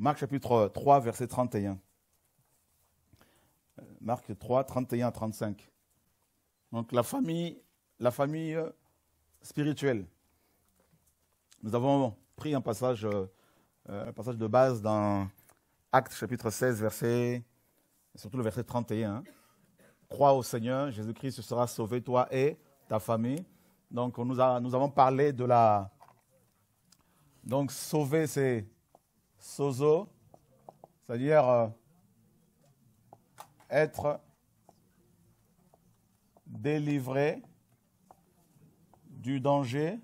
Marc chapitre 3, verset 31. Euh, Marc 3, 31 à 35. Donc la famille, la famille euh, spirituelle. Nous avons pris passage, euh, un passage de base dans Actes chapitre 16, verset, surtout le verset 31. Crois au Seigneur, Jésus-Christ sera sauvé, toi et ta famille. Donc, nous, avons parlé de la. Donc, sauver, c'est sozo, c'est-à-dire euh, être délivré du danger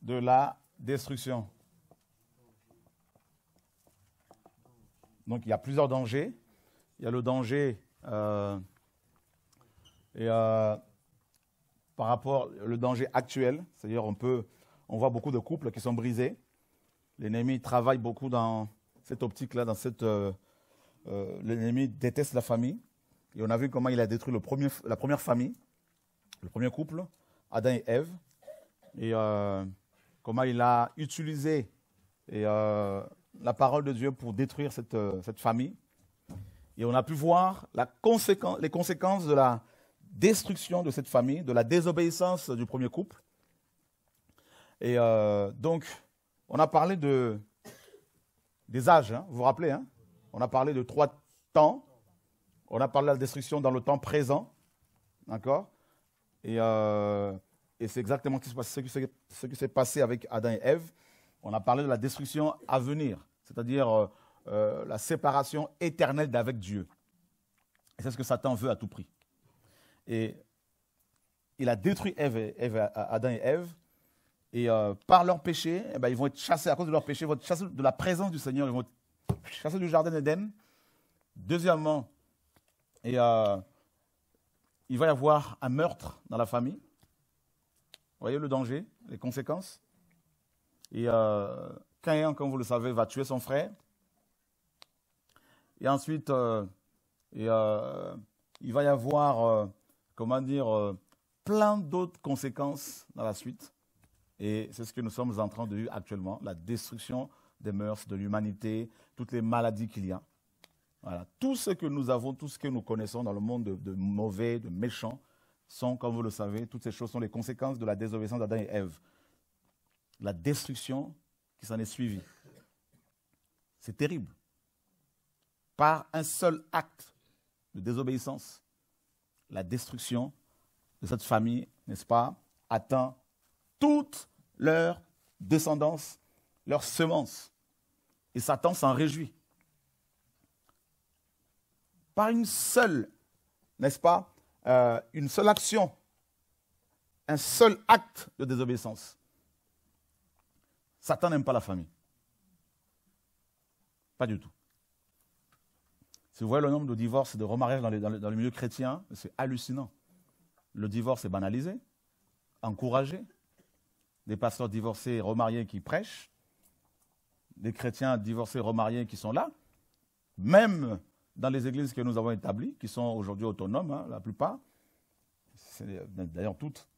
de la destruction. Donc il y a plusieurs dangers. Il y a le danger euh, et, euh, par rapport le danger actuel, c'est-à-dire on peut, on voit beaucoup de couples qui sont brisés. L'ennemi travaille beaucoup dans cette optique-là, dans cette, euh, l'ennemi déteste la famille. Et on a vu comment il a détruit le premier, la première famille, le premier couple, Adam et Ève, et comment il a utilisé et la parole de Dieu pour détruire cette, euh, cette famille. Et on a pu voir les conséquences de la destruction de cette famille, de la désobéissance du premier couple. Et euh, donc, on a parlé de, des âges, hein, vous vous rappelez, hein on a parlé de trois temps, on a parlé de la destruction dans le temps présent, d'accord Et, euh, et c'est exactement ce qui s'est passé avec Adam et Ève on a parlé de la destruction à venir, c'est-à-dire euh, euh, la séparation éternelle d'avec Dieu. Et c'est ce que Satan veut à tout prix. Et il a détruit Eve, et, Adam et Ève. Et euh, par leur péché, eh ben, ils vont être chassés à cause de leur péché, ils vont être chassés de la présence du Seigneur, ils vont être chassés du jardin d'Éden. Deuxièmement, il va y avoir un meurtre dans la famille. voyez le danger, les conséquences. Et euh, Caïn, comme vous le savez, va tuer son frère. Et ensuite, euh, euh, il va y avoir, euh, comment dire, plein d'autres conséquences dans la suite. Et c'est ce que nous sommes en train de vivre actuellement, la destruction des mœurs, de l'humanité, toutes les maladies qu'il y a. Tout ce que nous avons, tout ce que nous connaissons dans le monde de, mauvais, de méchants, sont, comme vous le savez, toutes ces choses sont les conséquences de la désobéissance d'Adam et Ève la destruction qui s'en est suivie. C'est terrible. Par un seul acte de désobéissance, la destruction de cette famille, n'est-ce pas, atteint toute leur descendance, leur semence. Et Satan s'en réjouit. Par une seule, n'est-ce pas, euh, une seule action, un seul acte de désobéissance, Satan n'aime pas la famille. Pas du tout. Si vous voyez le nombre de divorces et de remariages dans, les dans, le milieu chrétien, c'est hallucinant. Le divorce est banalisé, encouragé. Des pasteurs divorcés et remariés qui prêchent. Des chrétiens divorcés et remariés qui sont là. Même dans les églises que nous avons établies, qui sont aujourd'hui autonomes, hein, la plupart, d'ailleurs toutes,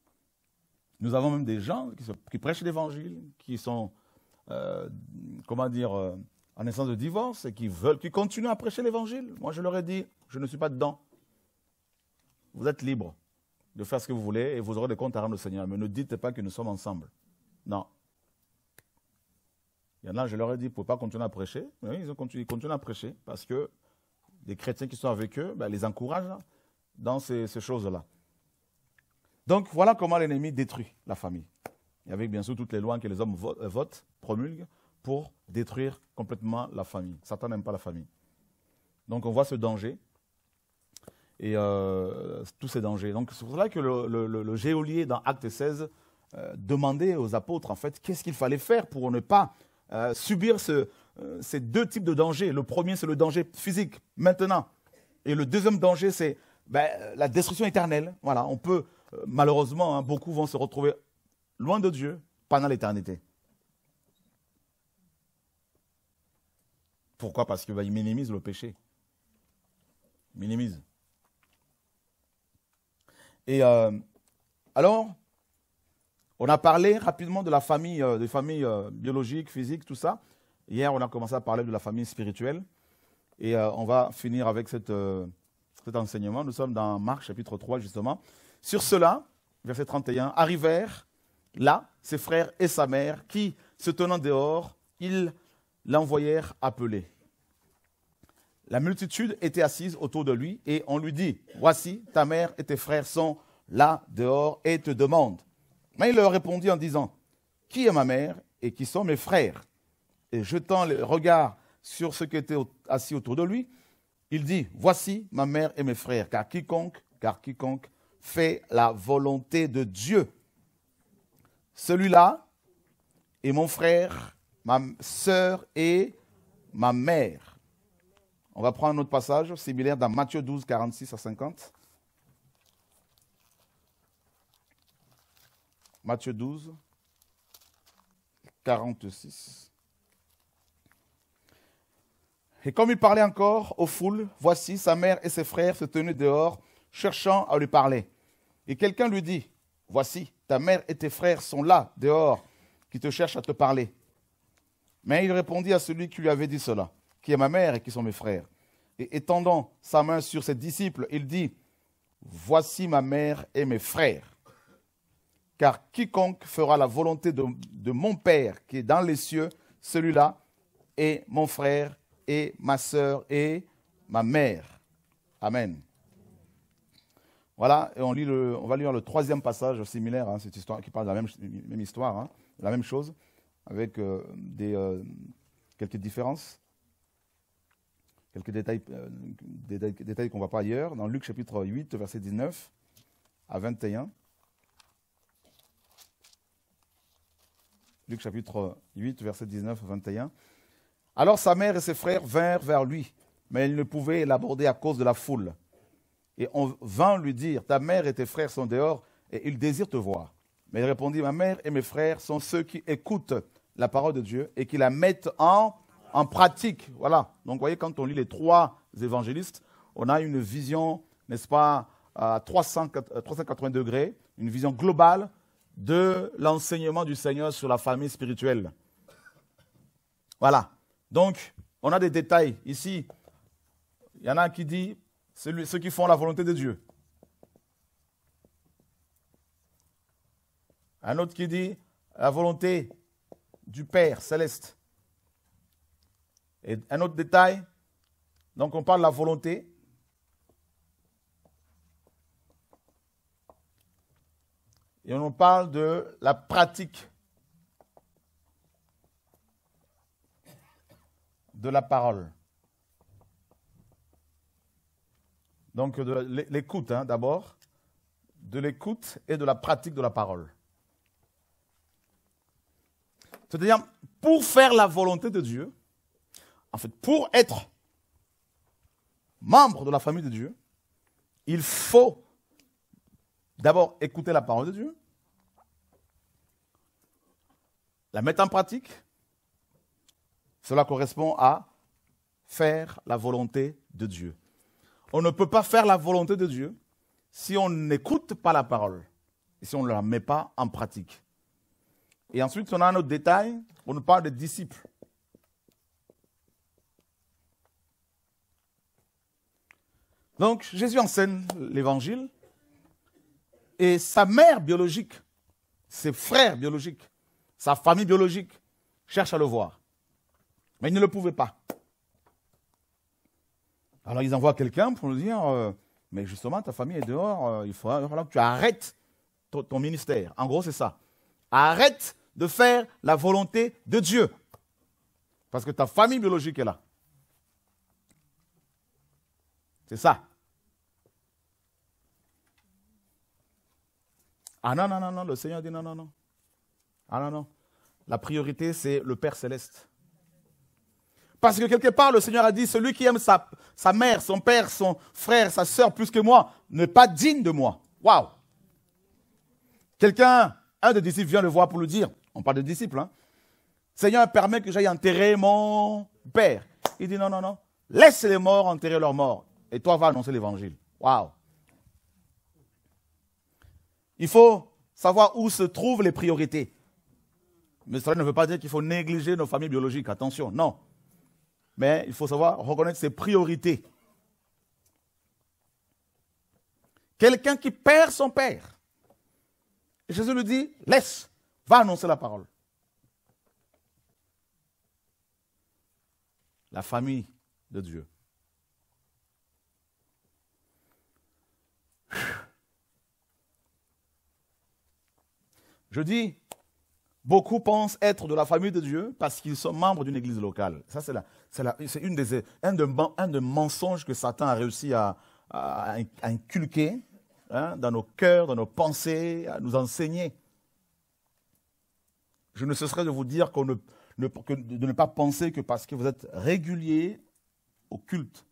nous avons même des gens qui, prêchent l'évangile, qui sont, euh, comment dire, euh, en essence de divorce et qui veulent, qui continuent à prêcher l'évangile. Moi, je leur ai dit, je ne suis pas dedans. Vous êtes libres de faire ce que vous voulez et vous aurez des comptes à rendre au Seigneur. Mais ne dites pas que nous sommes ensemble. Non. Il y en a, je leur ai dit, vous ne pas continuer à prêcher. Mais ils, ont continué, continuent à prêcher parce que les chrétiens qui sont avec eux ben, les encouragent dans ces choses-là. Donc voilà comment l'ennemi détruit la famille. Et avec bien sûr toutes les lois que les hommes euh, votent, promulguent, pour détruire complètement la famille. Satan n'aime pas la famille. Donc on voit ce danger et euh, tous ces dangers. Donc c'est pour cela que le, géolier dans Acte 16 euh, demandait aux apôtres en fait qu'est-ce qu'il fallait faire pour ne pas subir ces deux types de dangers. Le premier c'est le danger physique maintenant et le deuxième danger c'est ben, la destruction éternelle. Voilà, on peut malheureusement, hein, beaucoup vont se retrouver loin de Dieu pendant l'éternité. Pourquoi Parce qu'il bah, minimisent minimise le péché. minimise. Et euh, alors, on a parlé rapidement de la famille, euh, des familles euh, biologiques, physiques, tout ça. Hier, on a commencé à parler de la famille spirituelle. Et on va finir avec cette, cet enseignement. Nous sommes dans Marc chapitre 3, justement. Sur cela, verset 31, arrivèrent là ses frères et sa mère qui, se tenant dehors, ils l'envoyèrent appeler. La multitude était assise autour de lui et on lui dit, Voici, ta mère et tes frères sont là dehors et te demandent. Mais il leur répondit en disant, Qui est ma mère et qui sont mes frères Et jetant le regard sur ceux qui étaient assis autour de lui, il dit, Voici ma mère et mes frères, car quiconque, car quiconque fait la volonté de Dieu. Celui-là est mon frère, ma sœur et ma mère. On va prendre un autre passage similaire dans Matthieu 12, 46 à 50. Matthieu 12, 46. Et comme il parlait encore aux foules, voici sa mère et ses frères se tenaient dehors cherchant à lui parler. Et quelqu'un lui dit, Voici, ta mère et tes frères sont là, dehors, qui te cherchent à te parler. Mais il répondit à celui qui lui avait dit cela, qui est ma mère et qui sont mes frères. Et étendant sa main sur ses disciples, il dit, Voici ma mère et mes frères. Car quiconque fera la volonté de, mon Père qui est dans les cieux, celui-là est mon frère et ma sœur et ma mère. Amen. Voilà, et on, lit le, on va lire le troisième passage similaire, hein, cette histoire qui parle de la même, histoire, hein, la même chose, avec euh, des, euh, quelques différences, quelques détails, euh, détails qu'on ne voit pas ailleurs, dans Luc chapitre 8, verset 19 à 21. Luc chapitre 8, verset 19 à 21. Alors sa mère et ses frères vinrent vers lui, mais ils ne pouvaient l'aborder à cause de la foule et on vint lui dire, ta mère et tes frères sont dehors et ils désirent te voir. Mais il répondit, ma mère et mes frères sont ceux qui écoutent la parole de Dieu et qui la mettent en, pratique. Voilà. Donc vous voyez, quand on lit les trois évangélistes, on a une vision, n'est-ce pas, à 380 euh, degrés, une vision globale de l'enseignement du Seigneur sur la famille spirituelle. Voilà. Donc, on a des détails. Ici, il y en a qui dit ceux qui font la volonté de Dieu. Un autre qui dit la volonté du Père céleste. Et un autre détail, donc on parle de la volonté. Et on parle de la pratique de la parole. Donc, de l'écoute, hein, d'abord, de l'écoute et de la pratique de la parole. C'est-à-dire, pour faire la volonté de Dieu, en fait, pour être membre de la famille de Dieu, il faut d'abord écouter la parole de Dieu, la mettre en pratique. Cela correspond à faire la volonté de Dieu. On ne peut pas faire la volonté de Dieu si on n'écoute pas la parole et si on ne la met pas en pratique. Et ensuite, on a un autre détail, on nous parle de disciples. Donc, Jésus enseigne l'évangile et sa mère biologique, ses frères biologiques, sa famille biologique cherche à le voir. Mais il ne le pouvait pas. Alors ils envoient quelqu'un pour nous dire, euh, mais justement, ta famille est dehors, euh, il faut que tu arrêtes ton, ton ministère. En gros, c'est ça. Arrête de faire la volonté de Dieu. Parce que ta famille biologique est là. C'est ça. Ah non, non, non, non, le Seigneur dit non, non, non. Ah non, non. La priorité, c'est le Père céleste. Parce que quelque part, le Seigneur a dit, celui qui aime sa, mère, son père, son frère, sa sœur plus que moi, n'est pas digne de moi. Waouh Quelqu'un, un des disciples vient le voir pour le dire. On parle de disciples. Hein. Seigneur, permet que j'aille enterrer mon père. Il dit, non, non, non. Laisse les morts enterrer leurs morts. Et toi, va annoncer l'évangile. Waouh Il faut savoir où se trouvent les priorités. Mais cela ne veut pas dire qu'il faut négliger nos familles biologiques. Attention, non mais il faut savoir reconnaître ses priorités. Quelqu'un qui perd son père. Jésus lui dit, laisse, va annoncer la parole. La famille de Dieu. Je dis, beaucoup pensent être de la famille de Dieu parce qu'ils sont membres d'une église locale. Ça, c'est la, c'est une des, un, des, mensonges que Satan a réussi à, inculquer hein, dans nos cœurs, dans nos pensées, à nous enseigner. Je ne cesserai de vous dire de ne pas penser que parce que vous êtes régulier au culte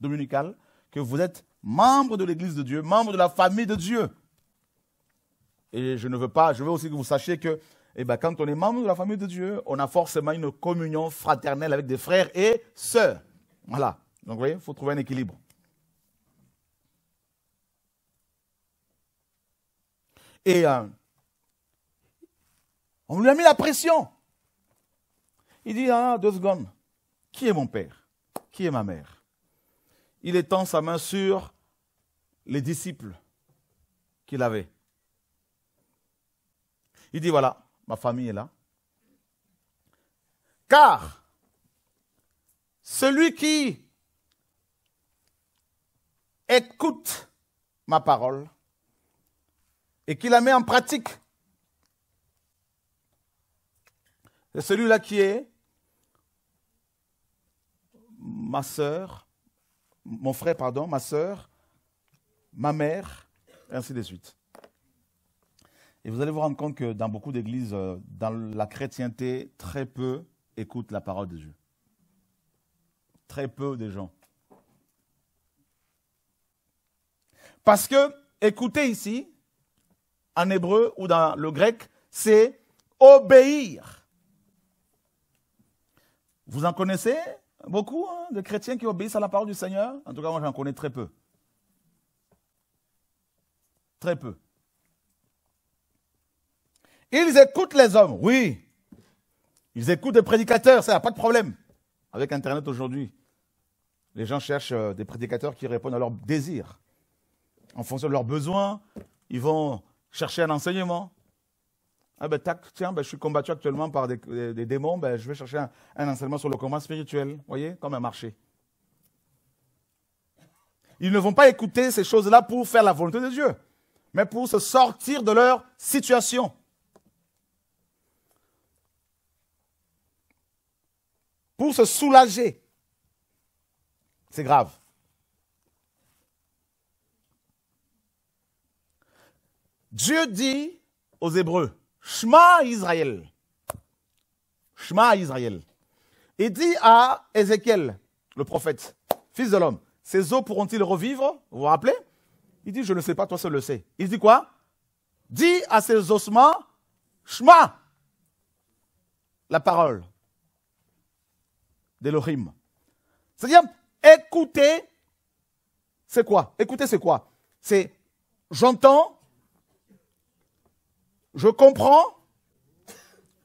dominical, que vous êtes membre de l'Église de Dieu, membre de la famille de Dieu. Et je ne veux pas, je veux aussi que vous sachiez que et eh bien, quand on est membre de la famille de Dieu, on a forcément une communion fraternelle avec des frères et sœurs. Voilà. Donc, vous voyez, il faut trouver un équilibre. Et euh, on lui a mis la pression. Il dit, ah, deux secondes, qui est mon père Qui est ma mère Il étend sa main sur les disciples qu'il avait. Il dit, voilà, ma famille est là. Car celui qui écoute ma parole et qui la met en pratique, c'est celui-là qui est ma soeur, mon frère, pardon, ma soeur, ma mère, et ainsi de suite. Et vous allez vous rendre compte que dans beaucoup d'églises, euh, dans la chrétienté, très peu écoutent la parole de Dieu. Très peu des gens. Parce que écoutez ici, en hébreu ou dans le grec, c'est obéir. Vous en connaissez beaucoup hein, de chrétiens qui obéissent à la parole du Seigneur En tout cas, moi j'en connais très peu. Très peu. Ils écoutent les hommes, oui. Ils écoutent des prédicateurs, ça n'a pas de problème. Avec Internet aujourd'hui, les gens cherchent euh, des prédicateurs qui répondent à leurs désirs. En fonction de leurs besoins, ils vont chercher un enseignement. Ah ben tac, tiens, ben, je suis combattu actuellement par des, démons, ben, je vais chercher un, enseignement sur le combat spirituel, vous voyez, comme un marché. Ils ne vont pas écouter ces choses-là pour faire la volonté de Dieu, mais pour se sortir de leur situation. pour se soulager. C'est grave. Dieu dit aux Hébreux, Shema Israël. Shema Israël. Il dit à Ézéchiel, le prophète, fils de l'homme, ces os pourront-ils revivre Vous vous rappelez Il dit, je ne sais pas, toi seul le sais. Il dit quoi Dis à ces ossements, Shema, la parole. C'est-à-dire, écouter, c'est quoi Écouter, c'est quoi C'est j'entends, je comprends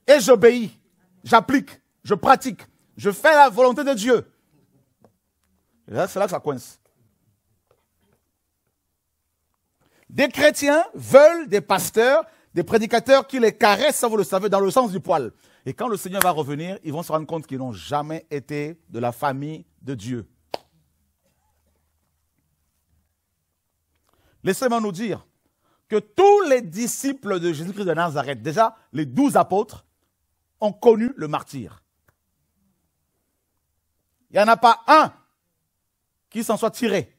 et j'obéis, j'applique, je pratique, je fais la volonté de Dieu. Et là, c'est là que ça coince. Des chrétiens veulent des pasteurs, des prédicateurs qui les caressent, ça vous le savez, dans le sens du poil. Et quand le Seigneur va revenir, ils vont se rendre compte qu'ils n'ont jamais été de la famille de Dieu. Laissez-moi nous dire que tous les disciples de Jésus-Christ de Nazareth, déjà les douze apôtres, ont connu le martyr. Il n'y en a pas un qui s'en soit tiré.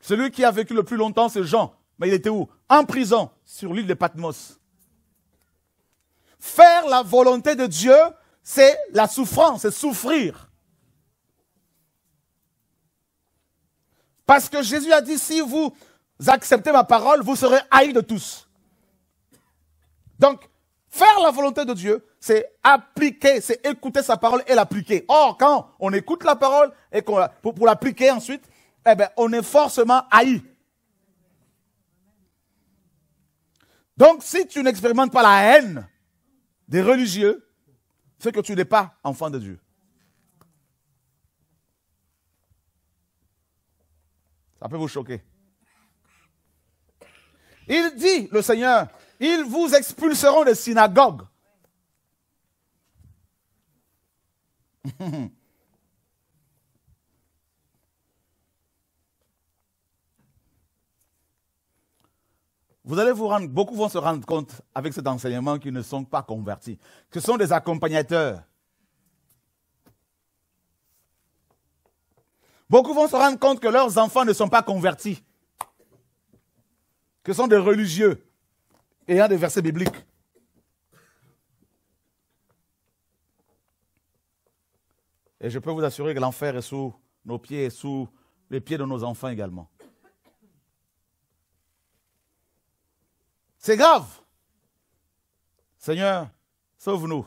Celui qui a vécu le plus longtemps, c'est Jean. Mais il était où En prison, sur l'île de Patmos. Faire la volonté de Dieu, c'est la souffrance, c'est souffrir. Parce que Jésus a dit, si vous acceptez ma parole, vous serez haïs de tous. Donc, faire la volonté de Dieu, c'est appliquer, c'est écouter sa parole et l'appliquer. Or, quand on écoute la parole et qu'on, pour, l'appliquer ensuite, eh ben, on est forcément haï. Donc, si tu n'expérimentes pas la haine, des religieux, c'est que tu n'es pas enfant de Dieu. Ça peut vous choquer. Il dit, le Seigneur, ils vous expulseront des synagogues. Vous allez vous rendre, beaucoup vont se rendre compte avec cet enseignement qu'ils ne sont pas convertis. Ce sont des accompagnateurs. Beaucoup vont se rendre compte que leurs enfants ne sont pas convertis, que sont des religieux ayant des versets bibliques. Et je peux vous assurer que l'enfer est sous nos pieds et sous les pieds de nos enfants également. C'est grave. Seigneur, sauve-nous.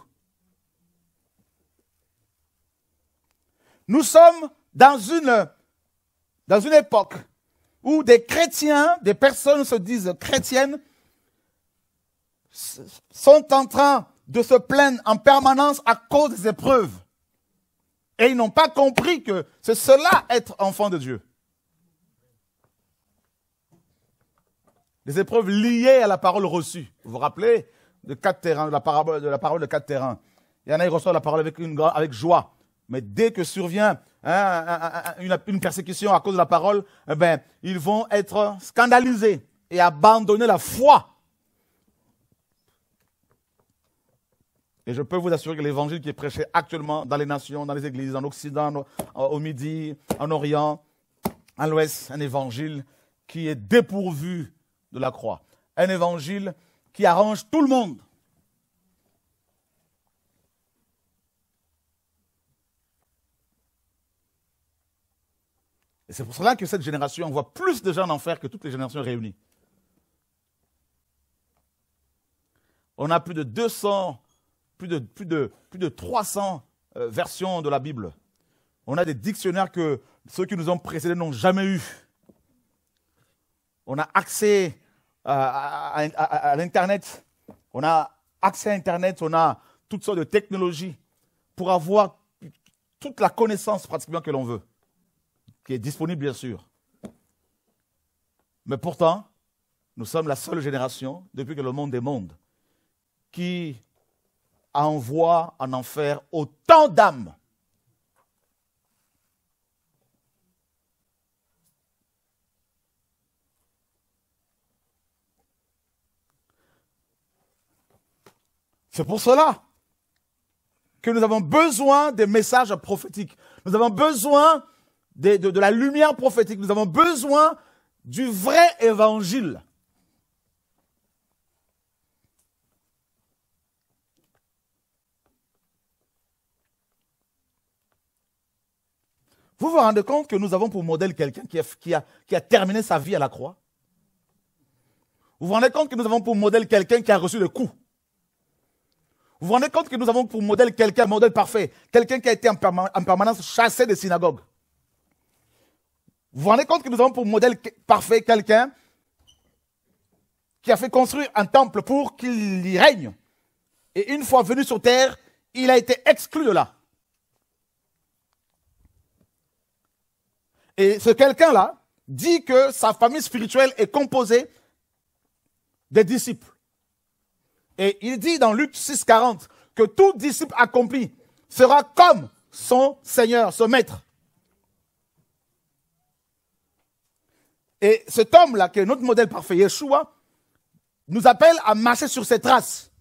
Nous sommes dans une, dans une époque où des chrétiens, des personnes se disent chrétiennes, sont en train de se plaindre en permanence à cause des épreuves. Et ils n'ont pas compris que c'est cela être enfant de Dieu. des épreuves liées à la parole reçue. Vous vous rappelez de quatre terrains, la parole de quatre terrains. Il y en a, qui reçoivent la parole avec, joie. Mais dès que survient hein, une, persécution à cause de la parole, eh ben, ils vont être scandalisés et abandonner la foi. Et je peux vous assurer que l'évangile qui est prêché actuellement dans les nations, dans les églises, en Occident, au Midi, en Orient, à l'Ouest, un évangile qui est dépourvu de la croix. Un évangile qui arrange tout le monde. Et c'est pour cela que cette génération voit plus de gens en enfer que toutes les générations réunies. On a plus de 200, plus de, plus de, plus de 300 euh, versions de la Bible. On a des dictionnaires que ceux qui nous ont précédés n'ont jamais eus on a accès euh, à, l'Internet, on a accès à Internet, on a toutes sortes de technologies pour avoir toute la connaissance pratiquement que l'on veut, qui est disponible bien sûr. Mais pourtant, nous sommes la seule génération, depuis que le monde est monde, qui envoie en enfer autant d'âmes C'est pour cela que nous avons besoin des messages prophétiques. Nous avons besoin de, la lumière prophétique. Nous avons besoin du vrai évangile. Vous vous rendez compte que nous avons pour modèle quelqu'un qui, qui a, terminé sa vie à la croix Vous vous rendez compte que nous avons pour modèle quelqu'un qui a reçu le coup vous vous rendez compte que nous avons pour modèle quelqu'un, modèle parfait, quelqu'un qui a été en, permanence chassé des synagogues. Vous vous rendez compte que nous avons pour modèle parfait quelqu'un qui a fait construire un temple pour qu'il y règne. Et une fois venu sur terre, il a été exclu de là. Et ce quelqu'un-là dit que sa famille spirituelle est composée des disciples. Et il dit dans Luc 6, 40 que tout disciple accompli sera comme son Seigneur, son Maître. Et cet homme-là, qui est notre modèle parfait, Yeshua, nous appelle à marcher sur ses traces.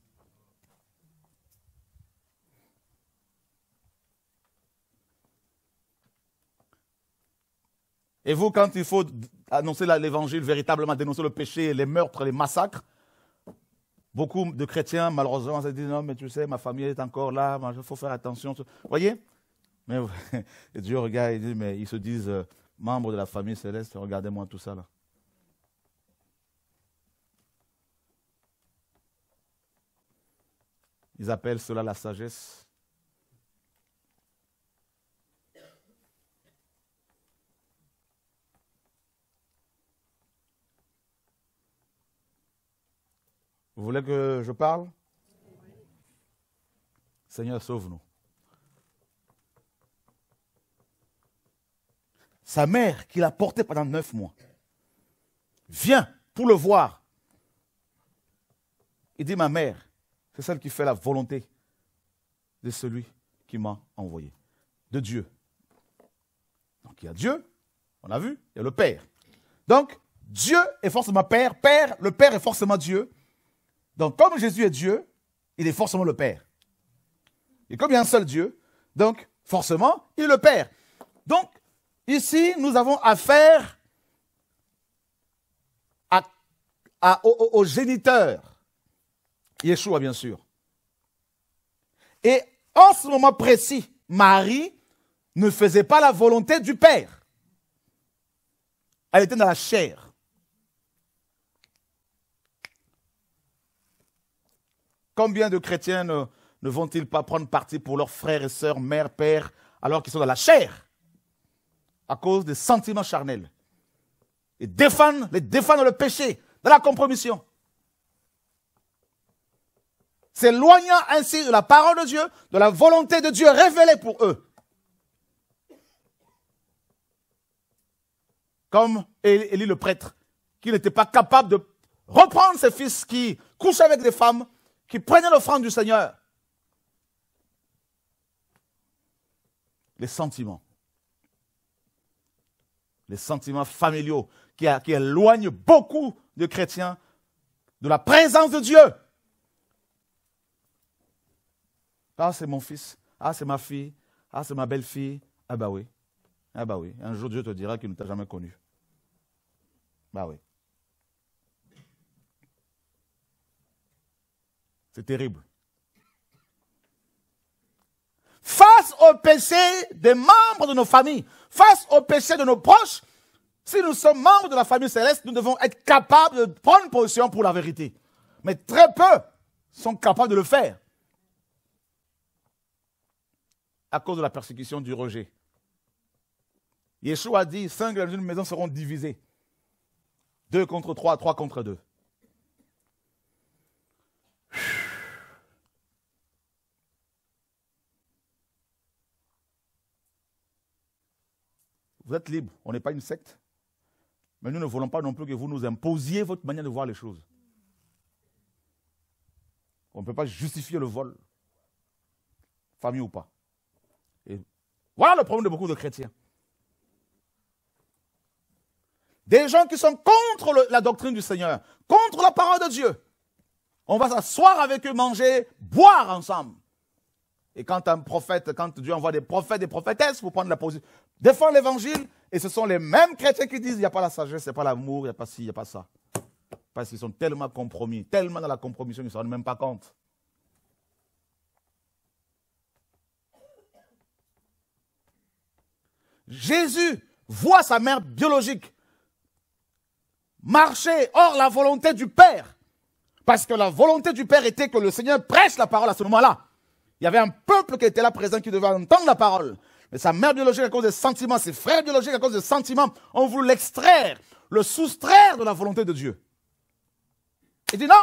Et vous, quand il faut annoncer l'évangile, véritablement dénoncer le péché, les meurtres, les massacres, Beaucoup de chrétiens, malheureusement, se disent, non, mais tu sais, ma famille est encore là, il faut faire attention. Vous voyez Mais Dieu regarde et dit, mais ils se disent, euh, membres de la famille céleste, regardez-moi tout ça là. Ils appellent cela la sagesse. Vous voulez que je parle Seigneur, sauve-nous. Sa mère, qui l'a porté pendant neuf mois, vient pour le voir. Il dit, ma mère, c'est celle qui fait la volonté de celui qui m'a envoyé, de Dieu. Donc il y a Dieu, on a vu, il y a le Père. Donc Dieu est forcément Père, Père, le Père est forcément Dieu, donc, comme Jésus est Dieu, il est forcément le Père. Et comme il y a un seul Dieu, donc, forcément, il est le Père. Donc, ici, nous avons affaire à, au, au, géniteur, Yeshua, bien sûr. Et en ce moment précis, Marie ne faisait pas la volonté du Père. Elle était dans la chair. Combien de chrétiens ne, vont-ils pas prendre parti pour leurs frères et sœurs, mères, pères, alors qu'ils sont dans la chair à cause des sentiments charnels Ils défendent, les défendent le péché, dans la compromission. S'éloignant ainsi de la parole de Dieu, de la volonté de Dieu révélée pour eux. comme Élie le prêtre, qui n'était pas capable de reprendre ses fils qui couchent avec des femmes qui prenaient l'offrande du Seigneur. Les sentiments. Les sentiments familiaux qui, qui éloignent beaucoup de chrétiens de la présence de Dieu. Ah, c'est mon fils. Ah, c'est ma fille. Ah, c'est ma belle-fille. Ah, bah oui. Ah, bah oui. Un jour, Dieu te dira qu'il ne t'a jamais connu. Bah oui. C'est terrible. Face au péché des membres de nos familles, face au péché de nos proches, si nous sommes membres de la famille céleste, nous devons être capables de prendre position pour la vérité. Mais très peu sont capables de le faire à cause de la persécution du rejet. Yeshua a dit, cinq de une maison seront divisées. Deux contre trois, trois contre deux. Vous êtes libre, on n'est pas une secte. Mais nous ne voulons pas non plus que vous nous imposiez votre manière de voir les choses. On ne peut pas justifier le vol, famille ou pas. voilà le problème de beaucoup de chrétiens. Des gens qui sont contre la doctrine du Seigneur, contre la parole de Dieu. On va s'asseoir avec eux, manger, boire ensemble. Et quand un prophète, quand Dieu envoie des prophètes, des prophétesses pour prendre la, position défend l'évangile, et ce sont les mêmes chrétiens qui disent il n'y a pas la sagesse, il n'y a pas l'amour, il n'y a pas ci, il n'y a pas ça. Parce qu'ils sont tellement compromis, tellement dans la compromission qu'ils ne s'en rendent même pas compte. Jésus voit sa mère biologique marcher hors la volonté du Père. Parce que la volonté du Père était que le Seigneur prêche la parole à ce moment-là. Il y avait un peuple qui était là présent qui devait entendre la parole mais sa mère biologique à cause des sentiments, ses frères biologiques à cause des sentiments on voulait l'extraire, le soustraire de la volonté de Dieu. Il dit non.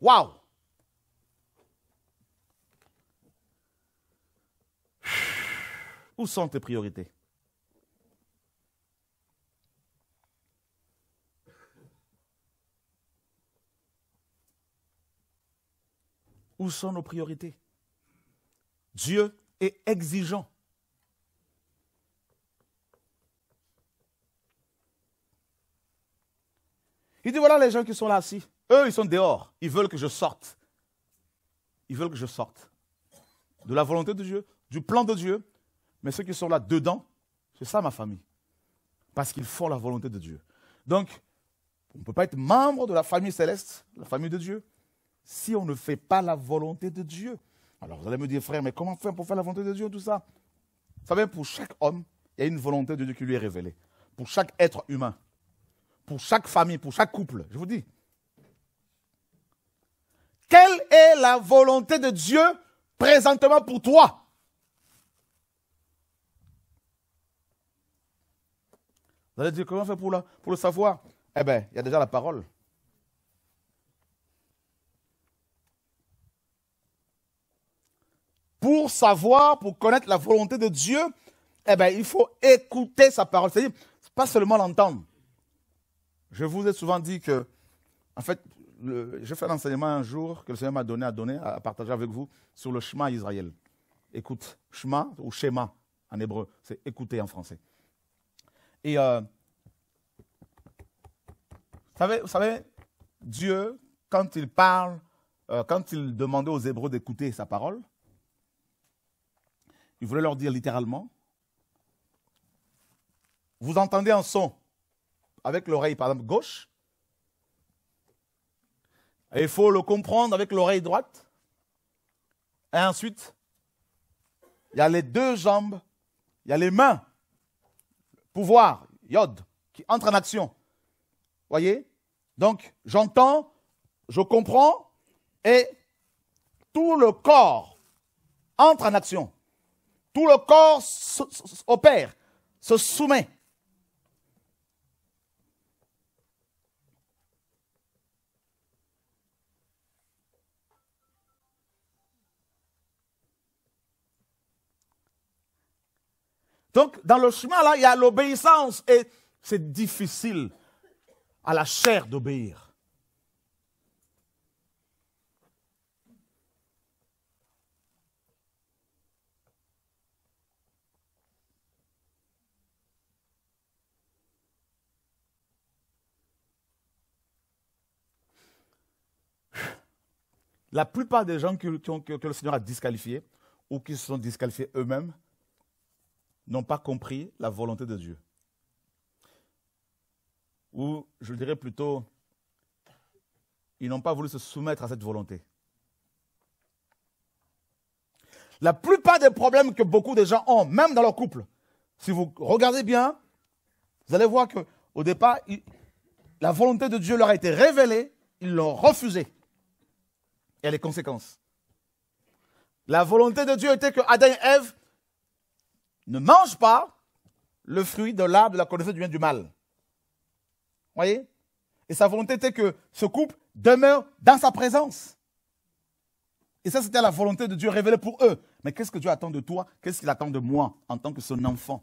Waouh. Où sont tes priorités Où sont nos priorités Dieu est exigeant. Il dit, voilà les gens qui sont là assis. Eux, ils sont dehors. Ils veulent que je sorte. Ils veulent que je sorte. De la volonté de Dieu, du plan de Dieu. Mais ceux qui sont là dedans, c'est ça ma famille. Parce qu'ils font la volonté de Dieu. Donc, on ne peut pas être membre de la famille céleste, la famille de Dieu, si on ne fait pas la volonté de Dieu. Alors vous allez me dire, frère, mais comment faire pour faire la volonté de Dieu, tout ça Vous savez, pour chaque homme, il y a une volonté de Dieu qui lui est révélée. Pour chaque être humain, pour chaque famille, pour chaque couple, je vous dis. Quelle est la volonté de Dieu présentement pour toi Vous allez dire, comment faire pour, pour le savoir Eh bien, il y a déjà la parole. pour savoir, pour connaître la volonté de Dieu, eh ben, il faut écouter sa parole. C'est-à-dire, pas seulement l'entendre. Je vous ai souvent dit que, en fait, j'ai fait un enseignement un jour que le Seigneur m'a donné à donner, à partager avec vous sur le chemin Israël. Écoute, chemin ou schéma en hébreu, c'est écouter en français. Et euh, vous, savez, Dieu, quand il parle, euh, quand il demandait aux Hébreux d'écouter sa parole, il voulait leur dire littéralement, vous entendez un son avec l'oreille, par exemple, gauche, et il faut le comprendre avec l'oreille droite, et ensuite, il y a les deux jambes, il y a les mains, pouvoir, yod, qui entre en action. Vous Voyez Donc, j'entends, je comprends, et tout le corps entre en action. Tout le corps opère, se soumet. Donc, dans le chemin, là, il y a l'obéissance et c'est difficile à la chair d'obéir. La plupart des gens que, le Seigneur a disqualifiés ou qui se sont disqualifiés eux-mêmes n'ont pas compris la volonté de Dieu. Ou je dirais plutôt, ils n'ont pas voulu se soumettre à cette volonté. La plupart des problèmes que beaucoup de gens ont, même dans leur couple, si vous regardez bien, vous allez voir qu'au départ, la volonté de Dieu leur a été révélée, ils l'ont refusée. Et les conséquences. La volonté de Dieu était que Adam et Ève ne mangent pas le fruit de l'arbre de la connaissance du bien et du mal. Voyez Et sa volonté était que ce couple demeure dans sa présence. Et ça, c'était la volonté de Dieu révélée pour eux. Mais qu'est-ce que Dieu attend de toi Qu'est-ce qu'il attend de moi en tant que son enfant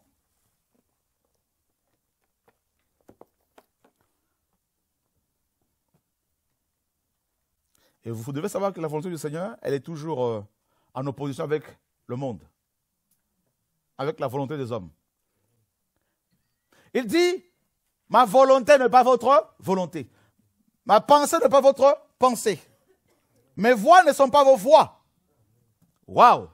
Et vous devez savoir que la volonté du Seigneur, elle est toujours euh, en opposition avec le monde, avec la volonté des hommes. Il dit, ma volonté n'est pas votre volonté. Ma pensée n'est pas votre pensée. Mes voix ne sont pas vos voix. Waouh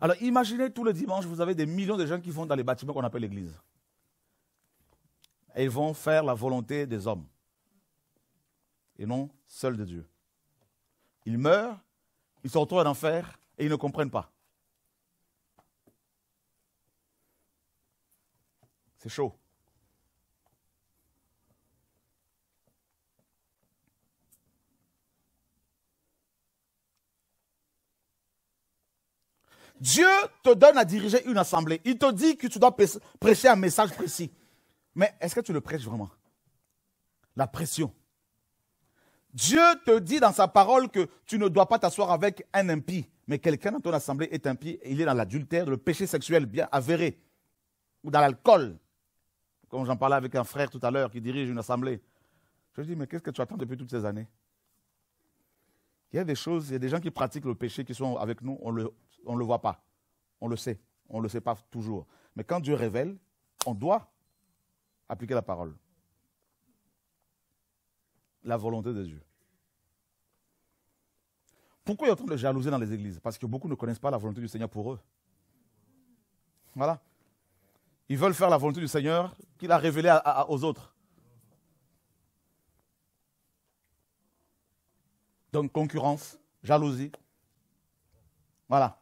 Alors imaginez tous les dimanches, vous avez des millions de gens qui vont dans les bâtiments qu'on appelle l'église. Et ils vont faire la volonté des hommes. Et non celle de Dieu. Ils meurent, ils se retrouvent en enfer et ils ne comprennent pas. C'est chaud. Dieu te donne à diriger une assemblée. Il te dit que tu dois prêcher un message précis. Mais est-ce que tu le prêches vraiment La pression. Dieu te dit dans sa parole que tu ne dois pas t'asseoir avec un impie. Mais quelqu'un dans ton assemblée est impie. Il est dans l'adultère, le péché sexuel bien avéré. Ou dans l'alcool. Comme j'en parlais avec un frère tout à l'heure qui dirige une assemblée. Je lui dis, mais qu'est-ce que tu attends depuis toutes ces années il y a des choses, il y a des gens qui pratiquent le péché, qui sont avec nous, on le, on ne le voit pas. On le sait. On ne le sait pas toujours. Mais quand Dieu révèle, on doit appliquer la parole. La volonté de Dieu. Pourquoi y a autant de jalousie dans les églises Parce que beaucoup ne connaissent pas la volonté du Seigneur pour eux. Voilà. Ils veulent faire la volonté du Seigneur qu'il a révélée aux autres. Donc concurrence, jalousie. Voilà.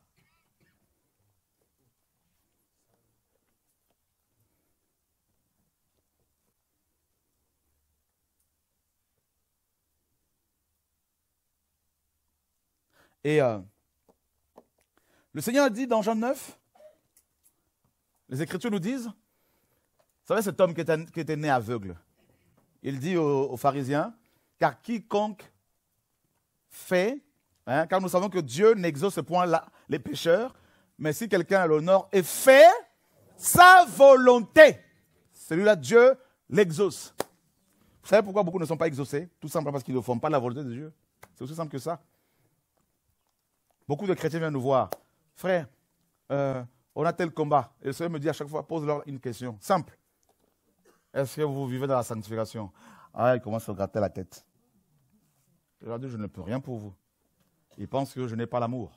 Et euh, le Seigneur a dit dans Jean 9, les Écritures nous disent, vous savez cet homme qui était, né aveugle, il dit aux, pharisiens, car quiconque fait, hein, car nous savons que Dieu n'exauce point là les pécheurs, mais si quelqu'un a l'honneur et fait sa volonté, celui-là, Dieu l'exauce. Vous savez pourquoi beaucoup ne sont pas exaucés Tout simplement parce qu'ils ne font pas la volonté de Dieu. C'est aussi simple que ça. Beaucoup de chrétiens viennent nous voir. Frère, euh, on a tel combat. Et le Seigneur me dit à chaque fois, pose-leur une question. Simple. Est-ce que vous vivez dans la sanctification Ah, ils commencent à se gratter la tête. Je leur dis, je ne peux rien pour vous. Ils pensent que je n'ai pas l'amour.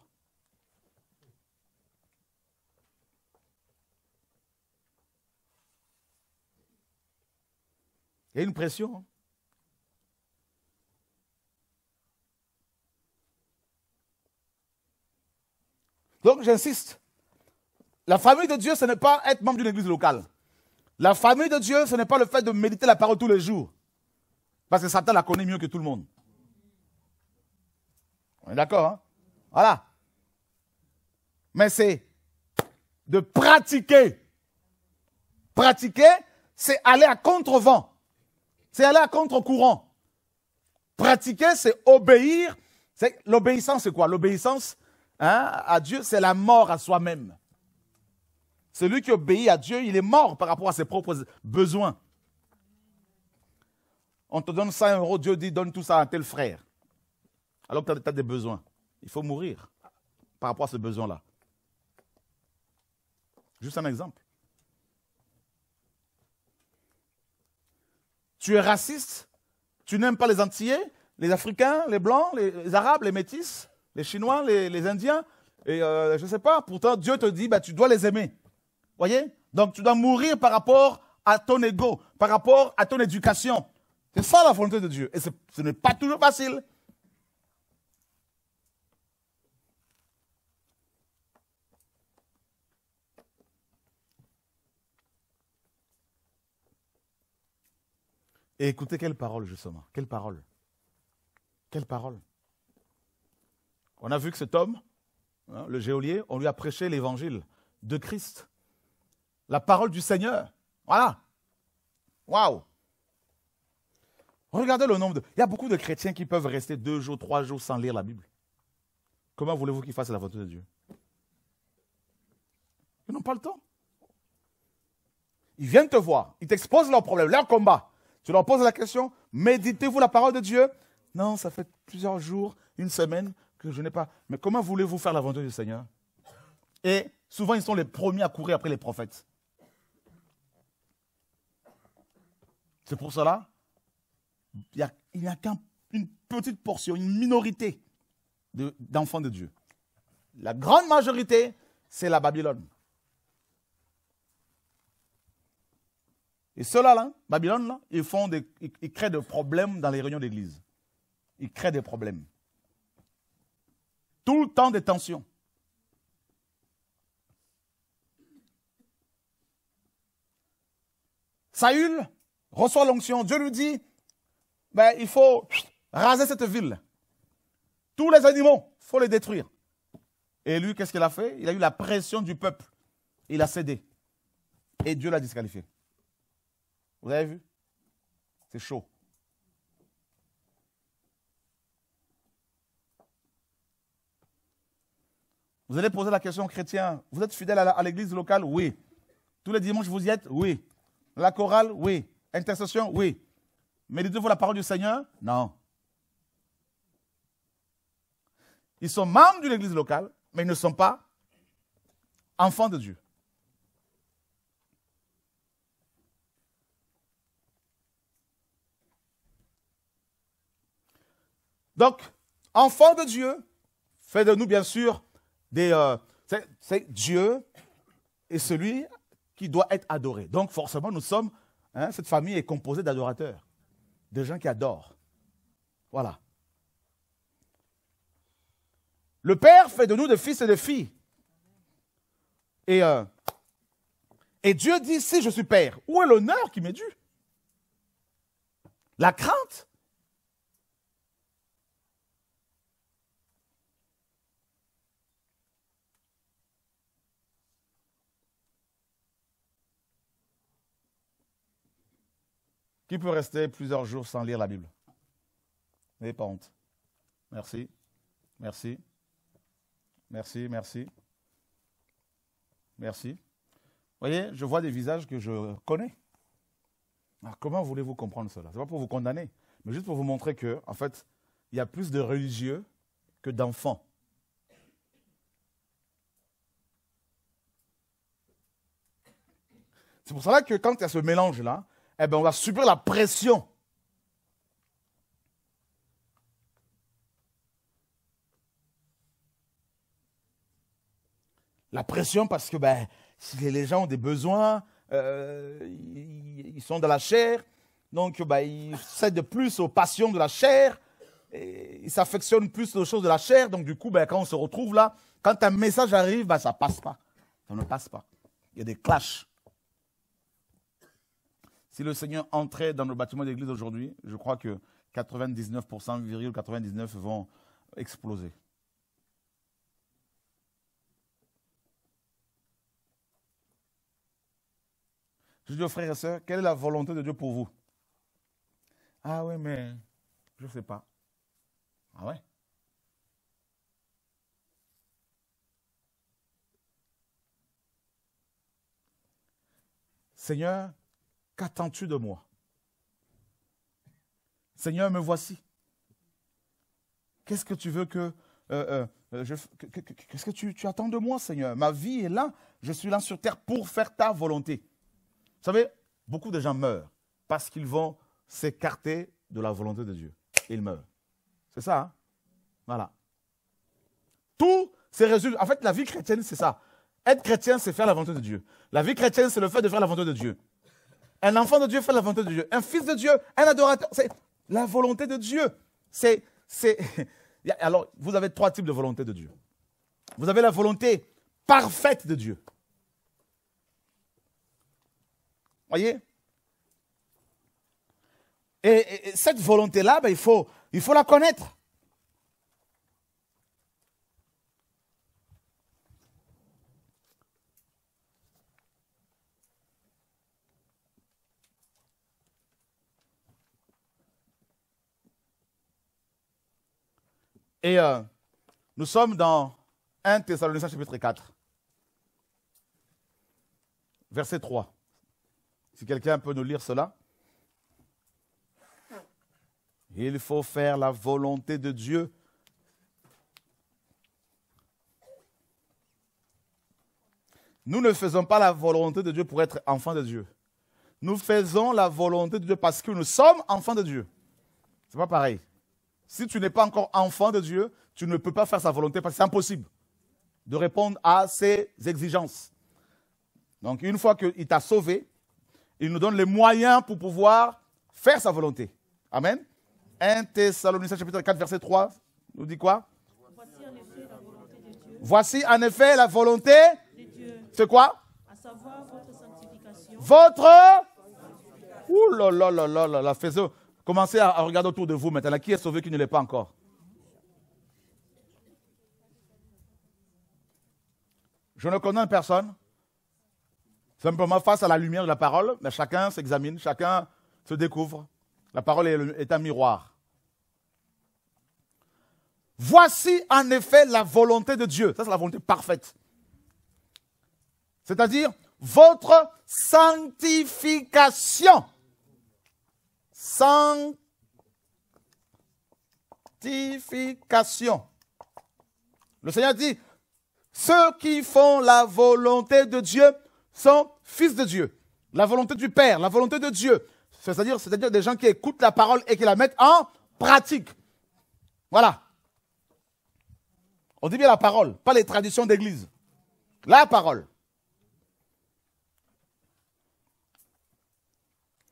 Il y a une pression. Hein. Donc j'insiste, la famille de Dieu, ce n'est pas être membre d'une église locale. La famille de Dieu, ce n'est pas le fait de méditer la parole tous les jours. Parce que Satan la connaît mieux que tout le monde. On est d'accord, hein Voilà. Mais c'est de pratiquer. Pratiquer, c'est aller à contre-vent. C'est aller à contre-courant. Pratiquer, c'est obéir. L'obéissance, c'est quoi L'obéissance, Hein? à Dieu, c'est la mort à soi-même. Celui qui obéit à Dieu, il est mort par rapport à ses propres besoins. On te donne 100 euros, Dieu dit donne tout ça à tel frère. Alors que tu as, des besoins. Il faut mourir par rapport à ce besoin-là. Juste un exemple. Tu es raciste, tu n'aimes pas les Antillais, les Africains, les Blancs, les Arabes, les Métis, les Chinois, les, Indiens, et euh, je ne sais pas. Pourtant, Dieu te dit, bah, tu dois les aimer. Voyez Donc, tu dois mourir par rapport à ton ego, par rapport à ton éducation. C'est ça la volonté de Dieu. Et ce n'est pas toujours facile. Et écoutez quelle parole, justement. Quelle parole. Quelle parole. On a vu que cet homme, hein, le géolier, on lui a prêché l'évangile de Christ, la parole du Seigneur. Voilà. Waouh. Regardez le nombre de... Il y a beaucoup de chrétiens qui peuvent rester deux jours, trois jours sans lire la Bible. Comment voulez-vous qu'ils fassent la volonté de Dieu Ils n'ont pas le temps. Ils viennent te voir, ils t'exposent leurs problèmes, leurs combats. Tu leur poses la question, méditez-vous la parole de Dieu Non, ça fait plusieurs jours, une semaine, que je n'ai pas. Mais comment voulez-vous faire l'aventure du Seigneur Et souvent, ils sont les premiers à courir après les prophètes. C'est pour cela, il n'y a, qu'une petite portion, une minorité d'enfants de, Dieu. La grande majorité, c'est la Babylone. Et ceux-là, Babylone, ils, font des, ils créent des problèmes dans les réunions d'église. Ils créent des problèmes. Tout le temps des tensions. Saül reçoit l'onction. Dieu lui dit, ben, il faut raser cette ville. Tous les animaux, il faut les détruire. Et lui, qu'est-ce qu'il a fait Il a eu la pression du peuple. Il a cédé. Et Dieu l'a disqualifié. Vous avez vu C'est chaud. Vous allez poser la question aux chrétiens. Vous êtes fidèle à l'église locale Oui. Tous les dimanches, vous y êtes Oui. La chorale Oui. Intercession Oui. Mais Méditez-vous la parole du Seigneur Non. Ils sont membres de l'église locale, mais ils ne sont pas enfants de Dieu. Donc, enfants de Dieu, faites de nous bien sûr euh, c'est Dieu est celui qui doit être adoré. Donc forcément, nous sommes, hein, cette famille est composée d'adorateurs, de gens qui adorent. Voilà. Le Père fait de nous des fils et des filles. Et, euh, et Dieu dit, si je suis Père, où est l'honneur qui m'est dû La crainte Qui peut rester plusieurs jours sans lire la Bible N'ayez pas honte. Merci. Merci. Merci, merci. Merci. Vous voyez, je vois des visages que je connais. Alors ah, comment voulez-vous comprendre cela Ce n'est pas pour vous condamner, mais juste pour vous montrer que, en fait, il y a plus de religieux que d'enfants. C'est pour cela que quand il y a ce mélange-là, eh bien, on va subir la pression. La pression parce que ben, les gens ont des besoins, euh, ils sont de la chair, donc ben, ils cèdent plus aux passions de la chair, ils s'affectionnent plus aux choses de la chair, donc du coup, ben, quand on se retrouve là, quand un message arrive, ben, ça passe pas, ça ne passe pas. Il y a des clashs. Si le Seigneur entrait dans le bâtiment d'église aujourd'hui, je crois que 99,99 99 vont exploser. Je dis aux frères et sœurs, quelle est la volonté de Dieu pour vous Ah oui, mais je ne sais pas. Ah ouais Seigneur, Qu'attends-tu de moi Seigneur, me voici. Qu'est-ce que tu veux que... Euh, euh, euh Qu'est-ce que tu, attends de moi, Seigneur Ma vie est là. Je suis là sur terre pour faire ta volonté. Vous savez, beaucoup de gens meurent parce qu'ils vont s'écarter de la volonté de Dieu. Ils meurent. C'est ça. Hein? voilà. Tout se résume... En fait, la vie chrétienne, c'est ça. Être chrétien, c'est faire la volonté de Dieu. La vie chrétienne, c'est le fait de faire la volonté de Dieu. Un enfant de Dieu fait la volonté de Dieu. Un fils de Dieu, un adorateur, c'est la volonté de Dieu. C'est, c'est... Alors, vous avez trois types de volonté de Dieu. Vous avez la volonté parfaite de Dieu. Voyez et, cette volonté-là, ben, il, faut, il faut la connaître. Et euh, nous sommes dans 1 Thessaloniciens chapitre 4, verset 3. Si quelqu'un peut nous lire cela. Il faut faire la volonté de Dieu. Nous ne faisons pas la volonté de Dieu pour être enfants de Dieu. Nous faisons la volonté de Dieu parce que nous sommes enfants de Dieu. C'est pas pareil. Si tu n'es pas encore enfant de Dieu, tu ne peux pas faire sa volonté parce que c'est impossible de répondre à ses exigences. Donc une fois qu'il t'a sauvé, il nous donne les moyens pour pouvoir faire sa volonté. Amen. 1 Thessaloniciens chapitre 4 verset 3 nous dit quoi Voici en effet la volonté de Dieu. C'est quoi savoir votre sanctification. Votre Ouh là là là là là, Commencez à, regarder autour de vous maintenant. Qui est sauvé, qui ne l'est pas encore Je ne connais personne. Simplement face à la lumière de la parole, mais chacun s'examine, chacun se découvre. La parole est un miroir. Voici en effet la volonté de Dieu. Ça, c'est la volonté parfaite. C'est-à-dire votre sanctification sanctification. Le Seigneur dit, ceux qui font la volonté de Dieu sont fils de Dieu. La volonté du Père, la volonté de Dieu. C'est-à-dire, c'est-à-dire des gens qui écoutent la parole et qui la mettent en pratique. Voilà. On dit bien la parole, pas les traditions d'église. La parole.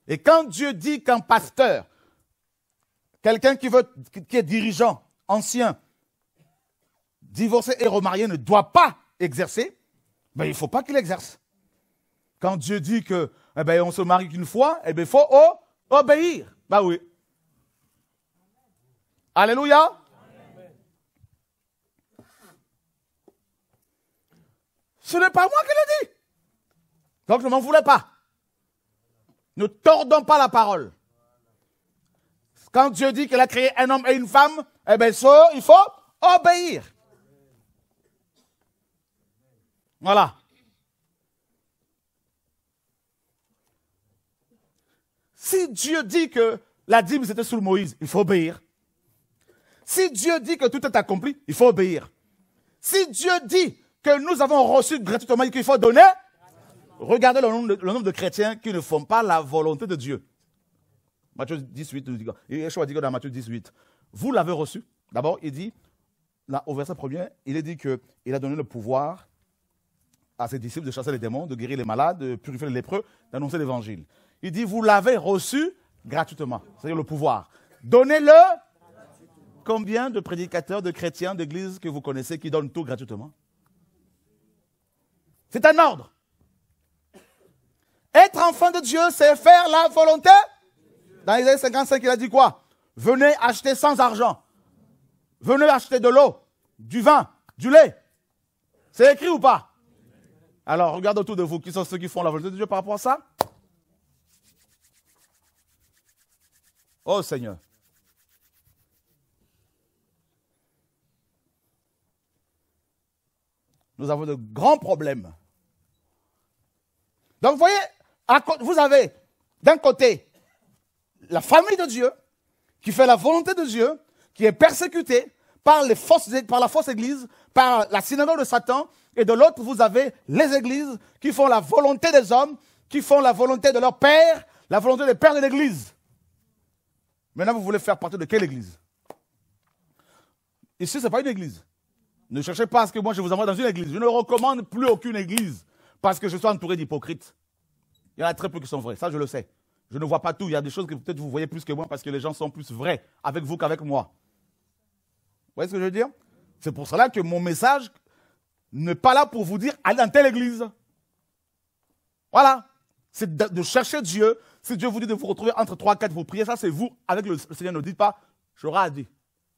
Et quand Dieu dit qu'un pasteur, quelqu'un qui, veut, qui est dirigeant, ancien, divorcé et remarié ne doit pas exercer, ben, il ne faut pas qu'il exerce. Quand Dieu dit que eh ben, on se marie qu'une fois, eh ben, il faut obéir. Ben oui. Alléluia. Ce n'est pas moi qui le dis. Donc je ne m'en voulais pas. Ne tordons pas la parole. Quand Dieu dit qu'il a créé un homme et une femme, eh bien, ça, il faut obéir. Voilà. Si Dieu dit que la dîme c'était sous Moïse, il faut obéir. Si Dieu dit que tout est accompli, il faut obéir. Si Dieu dit que nous avons reçu gratuitement et qu'il faut donner, Regardez le nombre, de, chrétiens qui ne font pas la volonté de Dieu. Matthieu 18, Yeshua dit dans Matthieu 18, vous l'avez reçu. D'abord, il dit, là, au verset premier, il est dit qu'il a donné le pouvoir à ses disciples de chasser les démons, de guérir les malades, de purifier les lépreux, d'annoncer l'évangile. Il dit, vous l'avez reçu gratuitement, c'est-à-dire le pouvoir. Donnez-le. Combien de prédicateurs, de chrétiens, d'églises que vous connaissez qui donnent tout gratuitement C'est un ordre. Être enfant de Dieu, c'est faire la volonté. Dans les 55, il a dit quoi Venez acheter sans argent. Venez acheter de l'eau, du vin, du lait. C'est écrit ou pas Alors, regarde autour de vous, qui sont ceux qui font la volonté de Dieu par rapport à ça Oh Seigneur. Nous avons de grands problèmes. Donc, vous voyez, vous avez d'un côté la famille de Dieu qui fait la volonté de Dieu, qui est persécutée par, la fausse église, par la synagogue de Satan, et de l'autre, vous avez les églises qui font la volonté des hommes, qui font la volonté de leur père, la volonté des pères de l'église. Maintenant, vous voulez faire partie de quelle église Ici, ce n'est pas une église. Ne cherchez pas à ce que moi je vous envoie dans une église. Je ne recommande plus aucune église parce que je suis entouré d'hypocrites. Il y en a très peu qui sont vrais, ça je le sais. Je ne vois pas tout. Il y a des choses que peut-être vous voyez plus que moi parce que les gens sont plus vrais avec vous qu'avec moi. Vous voyez ce que je veux dire C'est pour cela que mon message n'est pas là pour vous dire allez dans telle église. Voilà. C'est de, chercher Dieu. Si Dieu vous dit de vous retrouver entre 3 4 vous ça c'est vous avec le, Seigneur. Ne dites pas j'aurai à dire.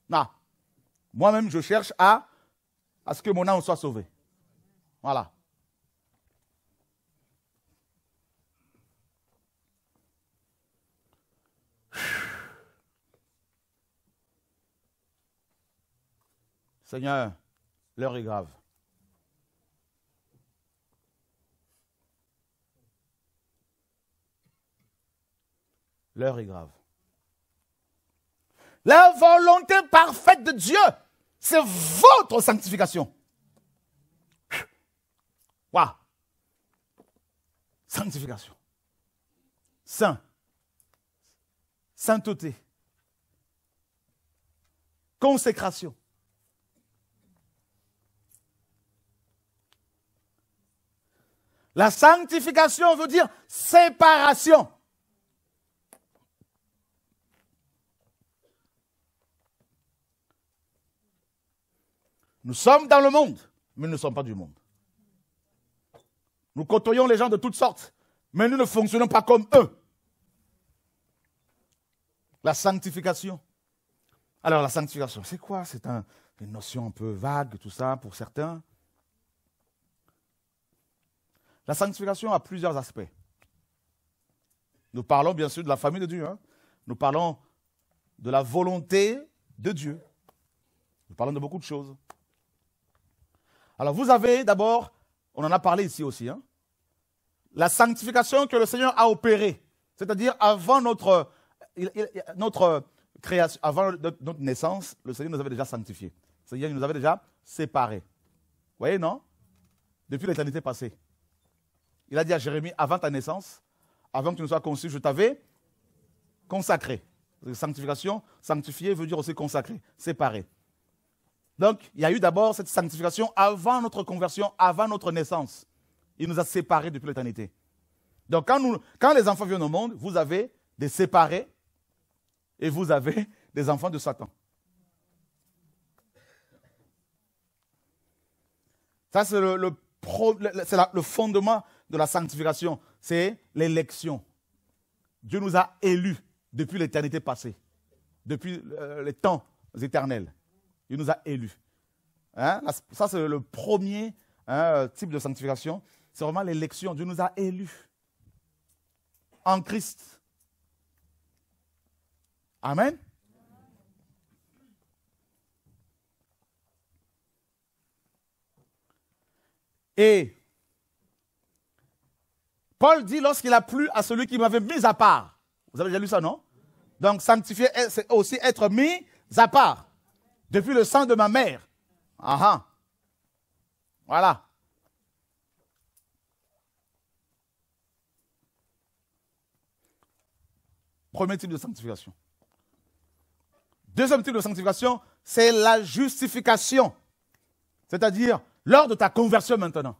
Non. Moi-même, je cherche à, à ce que mon âme soit sauvée. Voilà. Seigneur, l'heure est grave. L'heure est grave. La volonté parfaite de Dieu, c'est votre sanctification. Waouh! Sanctification. Saint. Sainteté. Consécration. La sanctification veut dire séparation. Nous sommes dans le monde, mais nous ne sommes pas du monde. Nous côtoyons les gens de toutes sortes, mais nous ne fonctionnons pas comme eux. La sanctification. Alors la sanctification, c'est quoi C'est une notion un peu vague, tout ça, pour certains. La sanctification a plusieurs aspects. Nous parlons bien sûr de la famille de Dieu. Hein. Nous parlons de la volonté de Dieu. Nous parlons de beaucoup de choses. Alors vous avez d'abord, on en a parlé ici aussi, hein, la sanctification que le Seigneur a opérée. C'est-à-dire avant notre, notre création, avant notre naissance, le Seigneur nous avait déjà sanctifiés. C'est-à-dire qu'il nous avait déjà séparés. Vous voyez, non Depuis l'éternité passée. Il a dit à Jérémie, avant ta naissance, avant que tu ne sois conçu, je t'avais consacré. Sanctification, sanctifié veut dire aussi consacré, séparé. Donc, il y a eu d'abord cette sanctification avant notre conversion, avant notre naissance. Il nous a séparés depuis l'éternité. Donc, quand, les enfants viennent au monde, vous avez des séparés et vous avez des enfants de Satan. Ça, c'est le fondement de la sanctification, c'est l'élection. Dieu nous a élus depuis l'éternité passée, depuis euh, les temps éternels. Il nous a élus. Hein? Ah, ça, c'est le premier hein, type de sanctification. C'est vraiment l'élection. Dieu nous a élus en Christ. Amen. Et Paul dit lorsqu'il a plu à celui qui m'avait mis à part. Vous avez déjà lu ça, non Donc sanctifier, eh, c'est aussi être mis à part. Depuis le sang de ma mère. Ah, ah Voilà. Premier type de sanctification. Deuxième type de sanctification, c'est la justification. C'est-à-dire lors de ta conversion maintenant.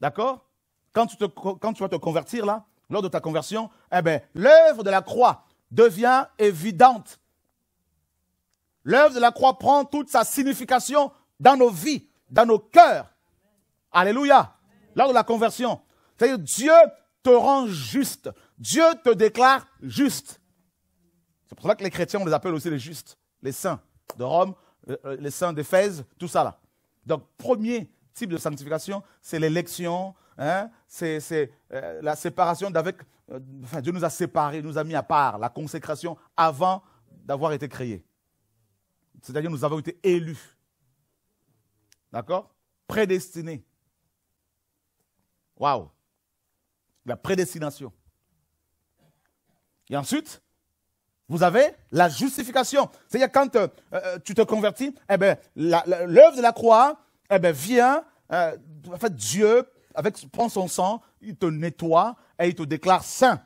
D'accord quand tu, vas te convertir là, lors de ta conversion, eh ben, l'œuvre de la croix devient évidente. L'œuvre de la croix prend toute sa signification dans nos vies, dans nos cœurs. Alléluia. Lors de la conversion. cest Dieu te rend juste. Dieu te déclare juste. C'est pour ça que les chrétiens, on les appelle aussi les justes, les saints de Rome, euh, euh, les saints d'Éphèse, tout ça là. Donc, premier type de sanctification, c'est l'élection, Hein? C'est euh, la séparation d'avec. Euh, enfin, Dieu nous a séparés, nous a mis à part, la consécration avant d'avoir été créés. C'est-à-dire, nous avons été élus. D'accord Prédestinés. Waouh La prédestination. Et ensuite, vous avez la justification. C'est-à-dire quand euh, tu te convertis, eh ben, l'œuvre de la croix eh ben, vient, en fait, Dieu avec, prend son sang, il te nettoie et il te déclare saint.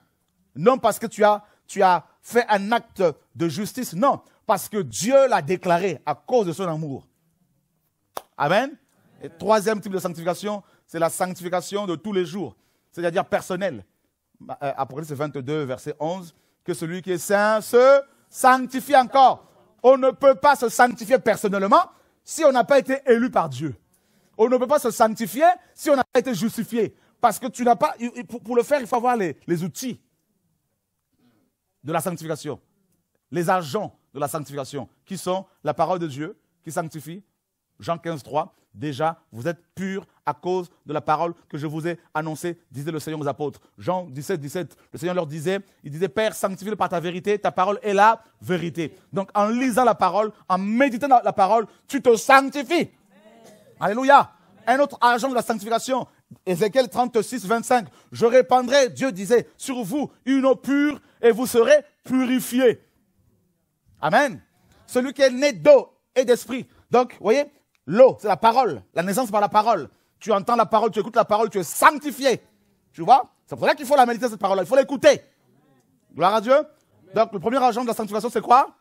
Non parce que tu as, tu as fait un acte de justice, non, parce que Dieu l'a déclaré à cause de son amour. Amen. Et troisième type de sanctification, c'est la sanctification de tous les jours, c'est-à-dire personnelle. Euh, Apocalypse 22, verset 11, que celui qui est saint se sanctifie encore. On ne peut pas se sanctifier personnellement si on n'a pas été élu par Dieu. On ne peut pas se sanctifier si on n'a pas été justifié. Parce que tu n'as pas. Pour, le faire, il faut avoir les, outils de la sanctification, les agents de la sanctification, qui sont la parole de Dieu qui sanctifie. Jean 15, 3. Déjà, vous êtes purs à cause de la parole que je vous ai annoncée, disait le Seigneur aux apôtres. Jean 17, 17, le Seigneur leur disait, il disait, Père, sanctifie-le par ta vérité, ta parole est la vérité. Donc, en lisant la parole, en méditant la parole, tu te sanctifies. Alléluia. Un autre agent de la sanctification, Ézéchiel 36, 25. Je répandrai, Dieu disait, sur vous une eau pure et vous serez purifiés. Amen. Celui qui est né d'eau et d'esprit. Donc, vous voyez, l'eau, c'est la parole. La naissance par la parole. Tu entends la parole, tu écoutes la parole, tu es sanctifié. Tu vois C'est pour ça qu'il faut la méditer, cette parole Il faut l'écouter. Gloire à Dieu. Donc, le premier agent de la sanctification, c'est quoi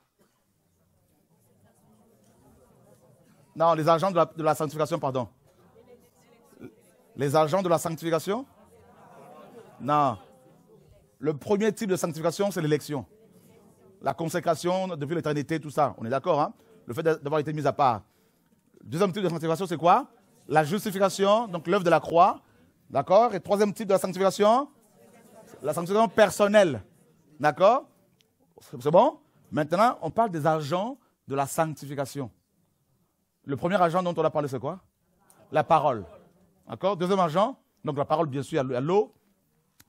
Non, les agents de la, sanctification, pardon. Les agents de la sanctification Non. Le premier type de sanctification, c'est l'élection. La consécration depuis l'éternité, tout ça. On est d'accord, hein Le fait d'avoir été mis à part. deuxième type de sanctification, c'est quoi La justification, donc l'œuvre de la croix. D'accord Et troisième type de sanctification La sanctification personnelle. D'accord C'est bon Maintenant, on parle des agents de la sanctification. Le premier agent dont on a parlé, c'est quoi La parole. D'accord Deuxième agent, donc la parole, bien sûr, il y a l'eau,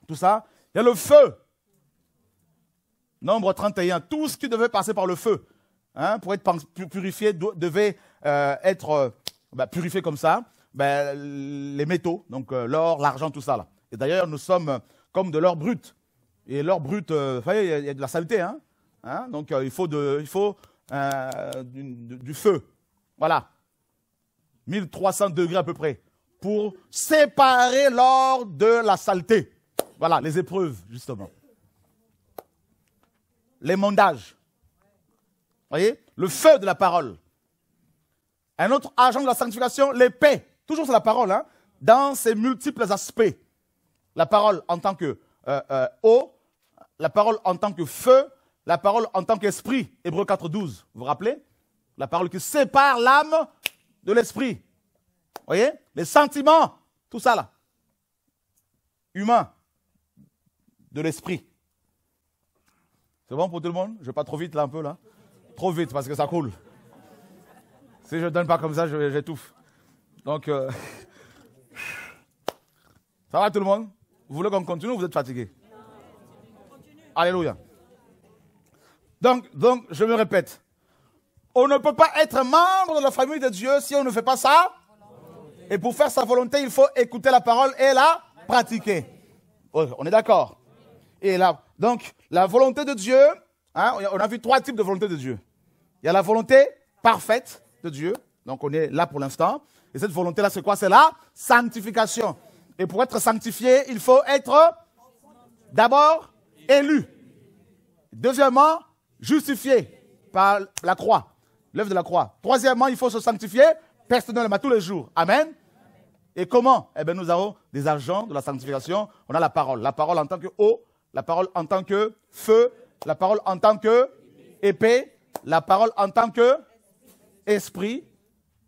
tout ça. Il y a le feu. Nombre 31. Tout ce qui devait passer par le feu hein, pour être purifié devait euh, être euh, bah, purifié comme ça. Bah, les métaux, donc euh, l'or, l'argent, tout ça. Là. Et d'ailleurs, nous sommes comme de l'or brut. Et l'or brut, vous voyez, il y a de la saleté. Hein, hein. donc il faut, de, il faut du feu. Voilà. 1300 degrés à peu près. Pour séparer l'or de la saleté. Voilà, les épreuves, justement. Les mondages. Voyez Le feu de la parole. Un autre agent de la sanctification, l'épée. Toujours c'est la parole, hein, Dans ses multiples aspects. La parole en tant que euh, euh, eau, la parole en tant que feu, la parole en tant qu'esprit. Hébreu 4.12, vous vous rappelez la parole qui sépare l'âme de l'esprit. Voyez Les sentiments, tout ça là. Humain. De l'esprit. C'est bon pour tout le monde Je vais pas trop vite là un peu là Trop vite parce que ça coule. Si je ne donne pas comme ça, j'étouffe. Donc, euh, ça va tout le monde Vous voulez qu'on continue ou vous êtes fatigué Alléluia. Donc, donc, je me répète. On ne peut pas être membre de la famille de Dieu si on ne fait pas ça. Et pour faire sa volonté, il faut écouter la parole et la pratiquer. On est d'accord Et là, donc, la volonté de Dieu, hein, on a vu trois types de volonté de Dieu. Il y a la volonté parfaite de Dieu, donc on est là pour l'instant. Et cette volonté-là, c'est quoi C'est la sanctification. Et pour être sanctifié, il faut être d'abord élu. Deuxièmement, justifié par la croix. L'œuvre de la croix. Troisièmement, il faut se sanctifier personnellement tous les jours. Amen. Et comment Eh bien, nous avons des agents de la sanctification. On a la parole. La parole en tant que eau, la parole en tant que feu, la parole en tant que épée, la parole en tant que esprit.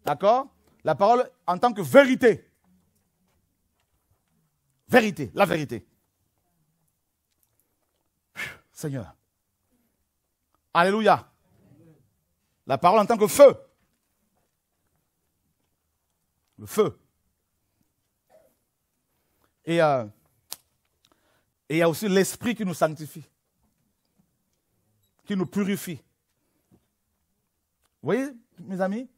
D'accord La parole en tant que vérité. Vérité, la vérité. Seigneur. Alléluia. La parole en tant que feu. Le feu. Euh, et il y a aussi l'esprit qui nous sanctifie, qui nous purifie. Vous voyez, mes amis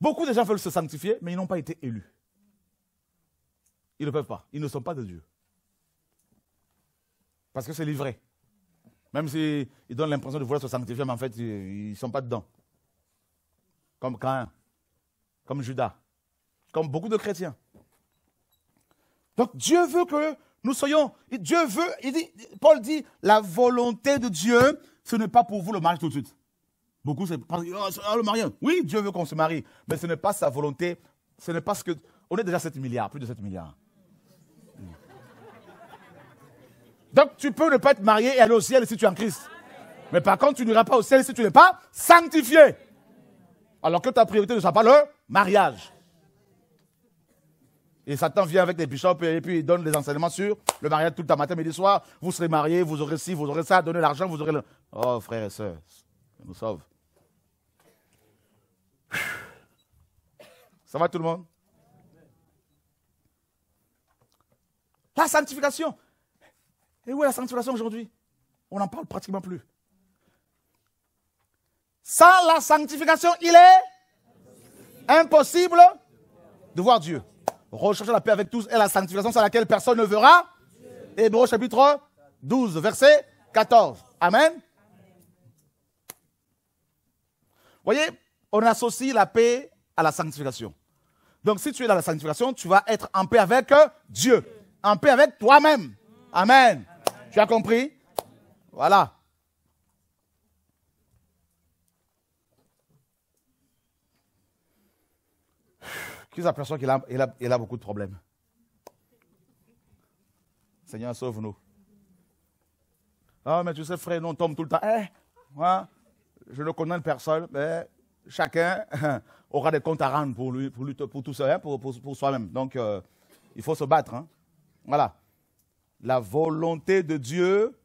Beaucoup de gens veulent se sanctifier, mais ils n'ont pas été élus. Ils ne peuvent pas. Ils ne sont pas de Dieu. Parce que c'est livré. Même s'ils donnent l'impression de vouloir se sanctifier, mais en fait, ils ne sont pas dedans. Comme Cain, comme Judas, comme beaucoup de chrétiens. Donc Dieu veut que nous soyons. Dieu veut, Paul dit, la volonté de Dieu, ce n'est pas pour vous le mariage tout de suite. Beaucoup, c'est oh, le mariage. Oui, Dieu veut qu'on se marie, mais ce n'est pas sa volonté. Ce n'est pas ce que. On est déjà 7 milliards, plus de 7 milliards. Donc tu peux ne pas être marié et aller au ciel si tu es en Christ. Mais par contre, tu n'iras pas au ciel si tu n'es pas sanctifié. Alors que ta priorité ne sera pas le mariage. Et Satan vient avec les bishops et puis il donne des enseignements sur le mariage tout le temps, matin, midi, soir. Vous serez mariés, vous aurez ci, vous aurez ça, donnez l'argent, vous aurez le. Oh, frères et sœurs, nous sauve. Ça va tout le monde La sanctification. Et où est la sanctification aujourd'hui On n'en parle pratiquement plus. Sans la sanctification, il est impossible de voir Dieu. Rechercher la paix avec tous et la sanctification sans laquelle personne ne verra. Hébreu chapitre 12, verset 14. Amen. Amen. Voyez, on associe la paix à la sanctification. Donc si tu es dans la sanctification, tu vas être en paix avec Dieu, en paix avec toi-même. Amen. Tu as compris Voilà. Qui s'aperçoit qu'il a, il a, beaucoup de problèmes. Seigneur, sauve-nous. Ah, mais tu sais, frère, nous, on tombe tout le temps. Eh, je ne connais personne, mais chacun aura des comptes à rendre pour, lui, pour, pour tout ça, hein, pour, soi-même. Donc, euh, il faut se battre. Hein. Voilà. La volonté de Dieu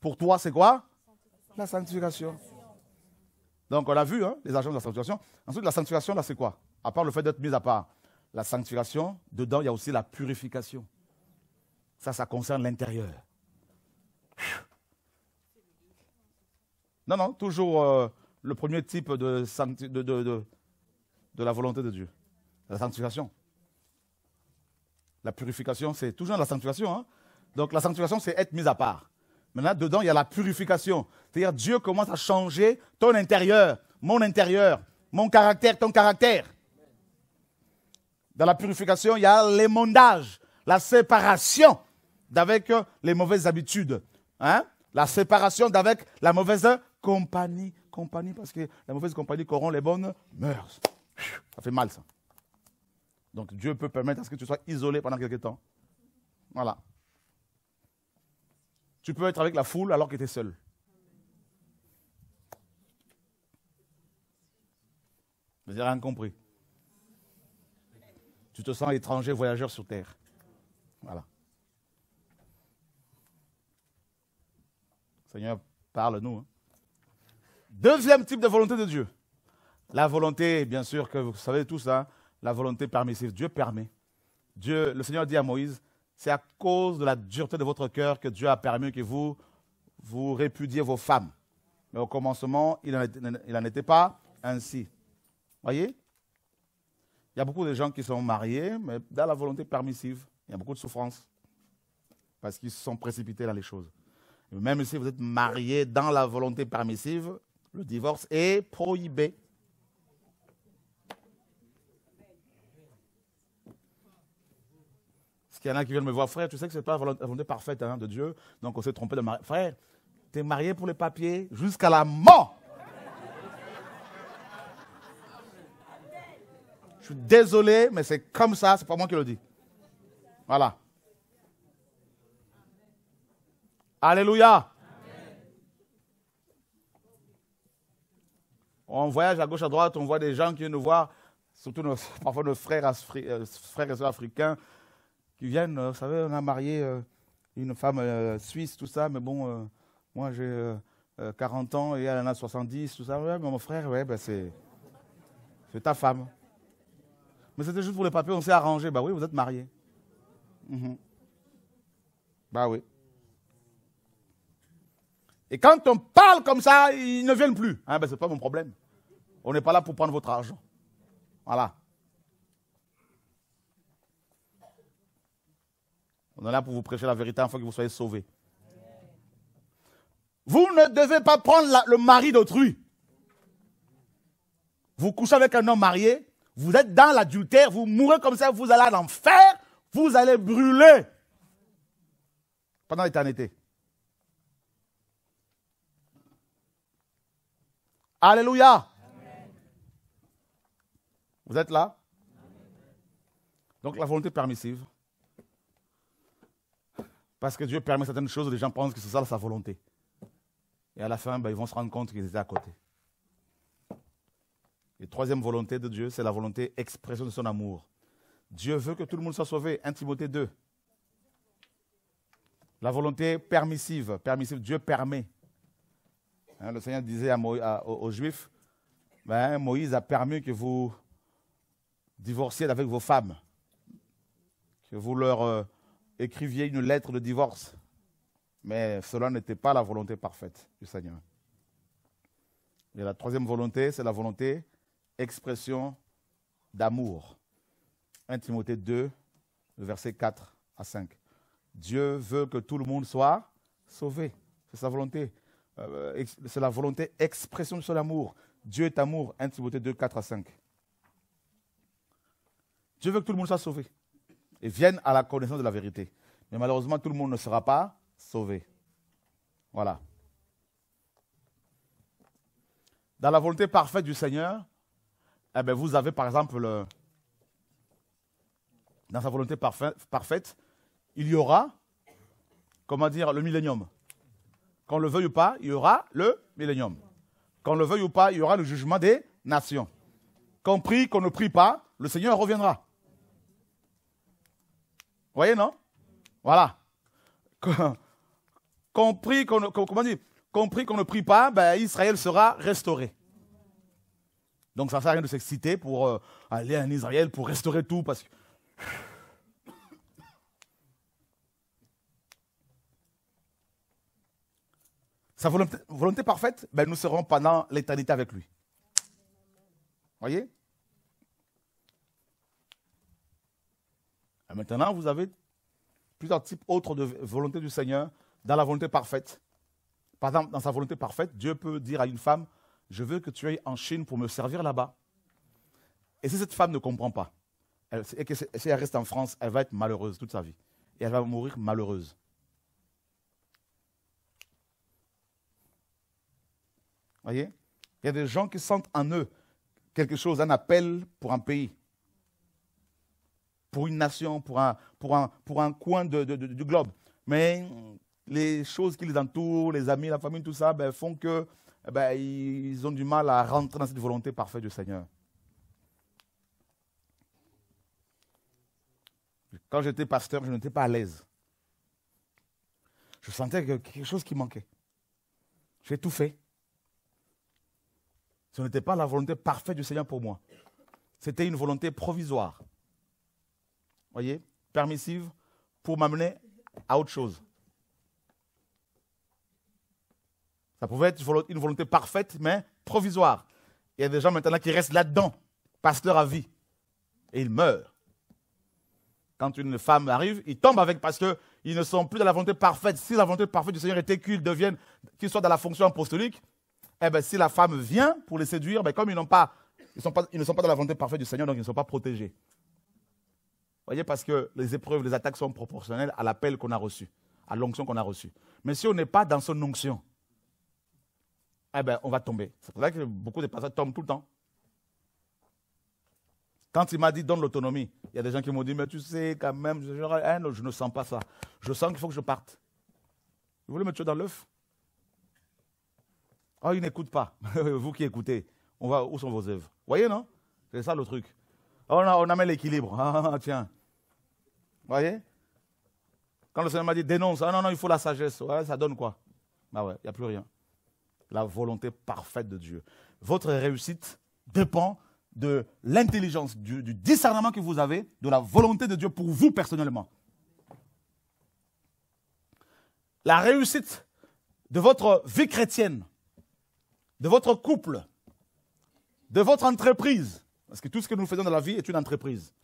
pour toi, c'est quoi La sanctification. Donc, on l'a vu, hein, les agents de la sanctification. Ensuite, la sanctification, là, c'est quoi À part le fait d'être mis à part. La sanctification, dedans, il y a aussi la purification. Ça, ça concerne l'intérieur. Non, non, toujours euh, le premier type de, de, de la volonté de Dieu. La sanctification. La purification, c'est toujours la sanctification. Hein. Donc la sanctification, c'est être mis à part. Maintenant, dedans, il y a la purification. C'est-à-dire, Dieu commence à changer ton intérieur, mon intérieur, mon caractère, ton caractère. Dans la purification, il y a l'émondage, la séparation d'avec euh, les mauvaises habitudes, hein? la séparation d'avec la mauvaise compagnie. Compagnie, parce que la mauvaise compagnie corrompt les bonnes mœurs. Ça fait mal, ça. Donc Dieu peut permettre à ce que tu sois isolé pendant quelque temps. Voilà. Tu peux être avec la foule alors que tu es seul. Vous n'avez rien compris. Tu te sens étranger, voyageur sur terre. Voilà. Seigneur, parle-nous. Hein. Deuxième type de volonté de Dieu. La volonté, bien sûr, que vous savez tout ça, hein, la volonté permissive. Dieu permet. Dieu, le Seigneur dit à Moïse, c'est à cause de la dureté de votre cœur que Dieu a permis que vous, vous répudiez vos femmes. Mais au commencement, il n'en était pas ainsi. Voyez Il y a beaucoup de gens qui sont mariés, mais dans la volonté permissive, il y a beaucoup de souffrances. Parce qu'ils se sont précipités dans les choses. même si vous êtes marié dans la volonté permissive, le divorce est prohibé. qu'il y en a qui viennent me voir, frère, tu sais que ce n'est pas la volonté parfaite hein, de Dieu, donc on s'est trompé de Frère, tu es marié pour les papiers jusqu'à la mort. Je suis désolé, mais c'est comme ça, c'est pas moi qui le dis. Voilà. Alléluia. On voyage à gauche, à droite, on voit des gens qui viennent nous voir, surtout nos, parfois nos frères, euh, frères et sœurs africains, qui viennent. Euh, vous savez, on a marié euh, une femme euh, suisse, tout ça, mais bon, moi j'ai 40 ans et elle en a 70, tout ça. Ouais, mais mon frère, ouais, ben c'est ta femme. Mais c'était juste pour les papiers, on s'est arrangé. Bah oui, vous êtes mariés. Mhm. Bah oui. Et quand on parle comme ça, ils ne viennent plus. Ah, ben, Ce n'est pas mon problème. On n'est pas là pour prendre votre argent. Voilà. On est là pour vous prêcher la vérité afin que vous soyez sauvés. Vous ne devez pas prendre le mari d'autrui. Vous couchez avec un homme marié, vous êtes dans l'adultère, vous mourrez comme ça, vous allez à l'enfer, vous allez brûler pendant l'éternité. Alléluia. Vous êtes là Donc la volonté permissive, parce que Dieu permet certaines choses, les gens pensent que c'est ça sa volonté. Et à la fin, ben, ils vont se rendre compte qu'ils étaient à côté. Et troisième volonté de Dieu, c'est la volonté expression de son amour. Dieu veut que tout le monde soit sauvé. Intimité 2. La volonté permissive, permissive, Dieu permet. Hein, le Seigneur disait aux, Juifs, ben, Moïse a permis que vous divorciez avec vos femmes, que vous leur euh, écriviez une lettre de divorce. Mais cela n'était pas la volonté parfaite du Seigneur. Et la troisième volonté, c'est la volonté expression d'amour. 1 Timothée 2, verset 4 à 5. Dieu veut que tout le monde soit sauvé. C'est sa volonté. Euh, c'est la volonté expression de son amour. Dieu est amour. 1 Timothée 2, 4 à 5. Dieu veut que tout le monde soit sauvé et viennent à la connaissance de la vérité. Mais malheureusement, tout le monde ne sera pas sauvé. Voilà. Dans la volonté parfaite du Seigneur, eh ben, vous avez par exemple, dans sa volonté parfaite, il y aura, comment dire, le millénium. Qu'on le veuille ou pas, il y aura le millénium. Qu'on le veuille ou pas, il y aura le jugement des nations. Qu'on prie, qu'on ne prie pas, le Seigneur reviendra voyez, non Voilà. Compris qu'on ne prie pas, ben Israël sera restauré. Donc ça ne sert à rien de s'exciter pour euh, aller en Israël, pour restaurer tout, parce que... Sa volonté, volonté parfaite, ben nous serons pendant l'éternité avec lui. Vous Voyez Euh, maintenant, vous avez plusieurs types autres de volonté du Seigneur dans la volonté parfaite. Par exemple, dans sa volonté parfaite, Dieu peut dire à une femme, je veux que tu ailles en Chine pour me servir là-bas. Et si cette femme ne comprend pas, et si elle reste en France, elle va être malheureuse toute sa vie. Et elle va mourir malheureuse. Voyez Il y a des gens qui sentent en eux quelque chose, un appel pour un pays pour une nation, pour un, pour un, pour un coin du globe. Mais les choses qui les entourent, les amis, la famille, tout ça, ben, font que eh ben, ils ont du mal à rentrer dans cette volonté parfaite du Seigneur. Quand j'étais pasteur, je n'étais pas à l'aise. Je sentais que quelque chose qui manquait. J'ai tout fait. Ce n'était pas la volonté parfaite du Seigneur pour moi. C'était une volonté provisoire voyez, permissive pour m'amener à autre chose. Ça pouvait être une volonté parfaite, mais provisoire. Il y a des gens maintenant qui restent là-dedans, pasteurs à vie, et ils meurent. Quand une femme arrive, ils tombent avec parce qu'ils ne sont plus dans la volonté parfaite. Si la volonté parfaite du Seigneur était qu'ils deviennent, qu'ils soient dans la fonction apostolique, eh ben, si la femme vient pour les séduire, ben, comme ils, pas, pas, ils ne sont pas dans la volonté parfaite du Seigneur, donc ils ne sont pas protégés voyez, parce que les épreuves, les attaques sont proportionnelles à l'appel qu'on a reçu, à l'onction qu'on a reçue. Mais si on n'est pas dans son onction, eh ben, on va tomber. C'est pour ça que beaucoup de personnes tombent tout le temps. Quand il m'a dit donne l'autonomie, il y a des gens qui m'ont dit mais tu sais quand même, je, hein, ne sens pas ça. Je sens qu'il faut que je parte. Vous voulez me tuer dans l'œuf Oh, il n'écoute pas. Vous qui écoutez, on va où sont vos œuvres Voyez non C'est ça le truc. on, on amène l'équilibre. Ah, tiens, voyez Quand le Seigneur m'a dit dénonce, ah non, non, il faut la sagesse, ça donne quoi Bah ouais, il n'y a plus rien. La volonté parfaite de Dieu. Votre réussite dépend de l'intelligence, du, discernement que vous avez, de la volonté de Dieu pour vous personnellement. La réussite de votre vie chrétienne, de votre couple, de votre entreprise, parce que tout ce que nous faisons dans la vie est une entreprise.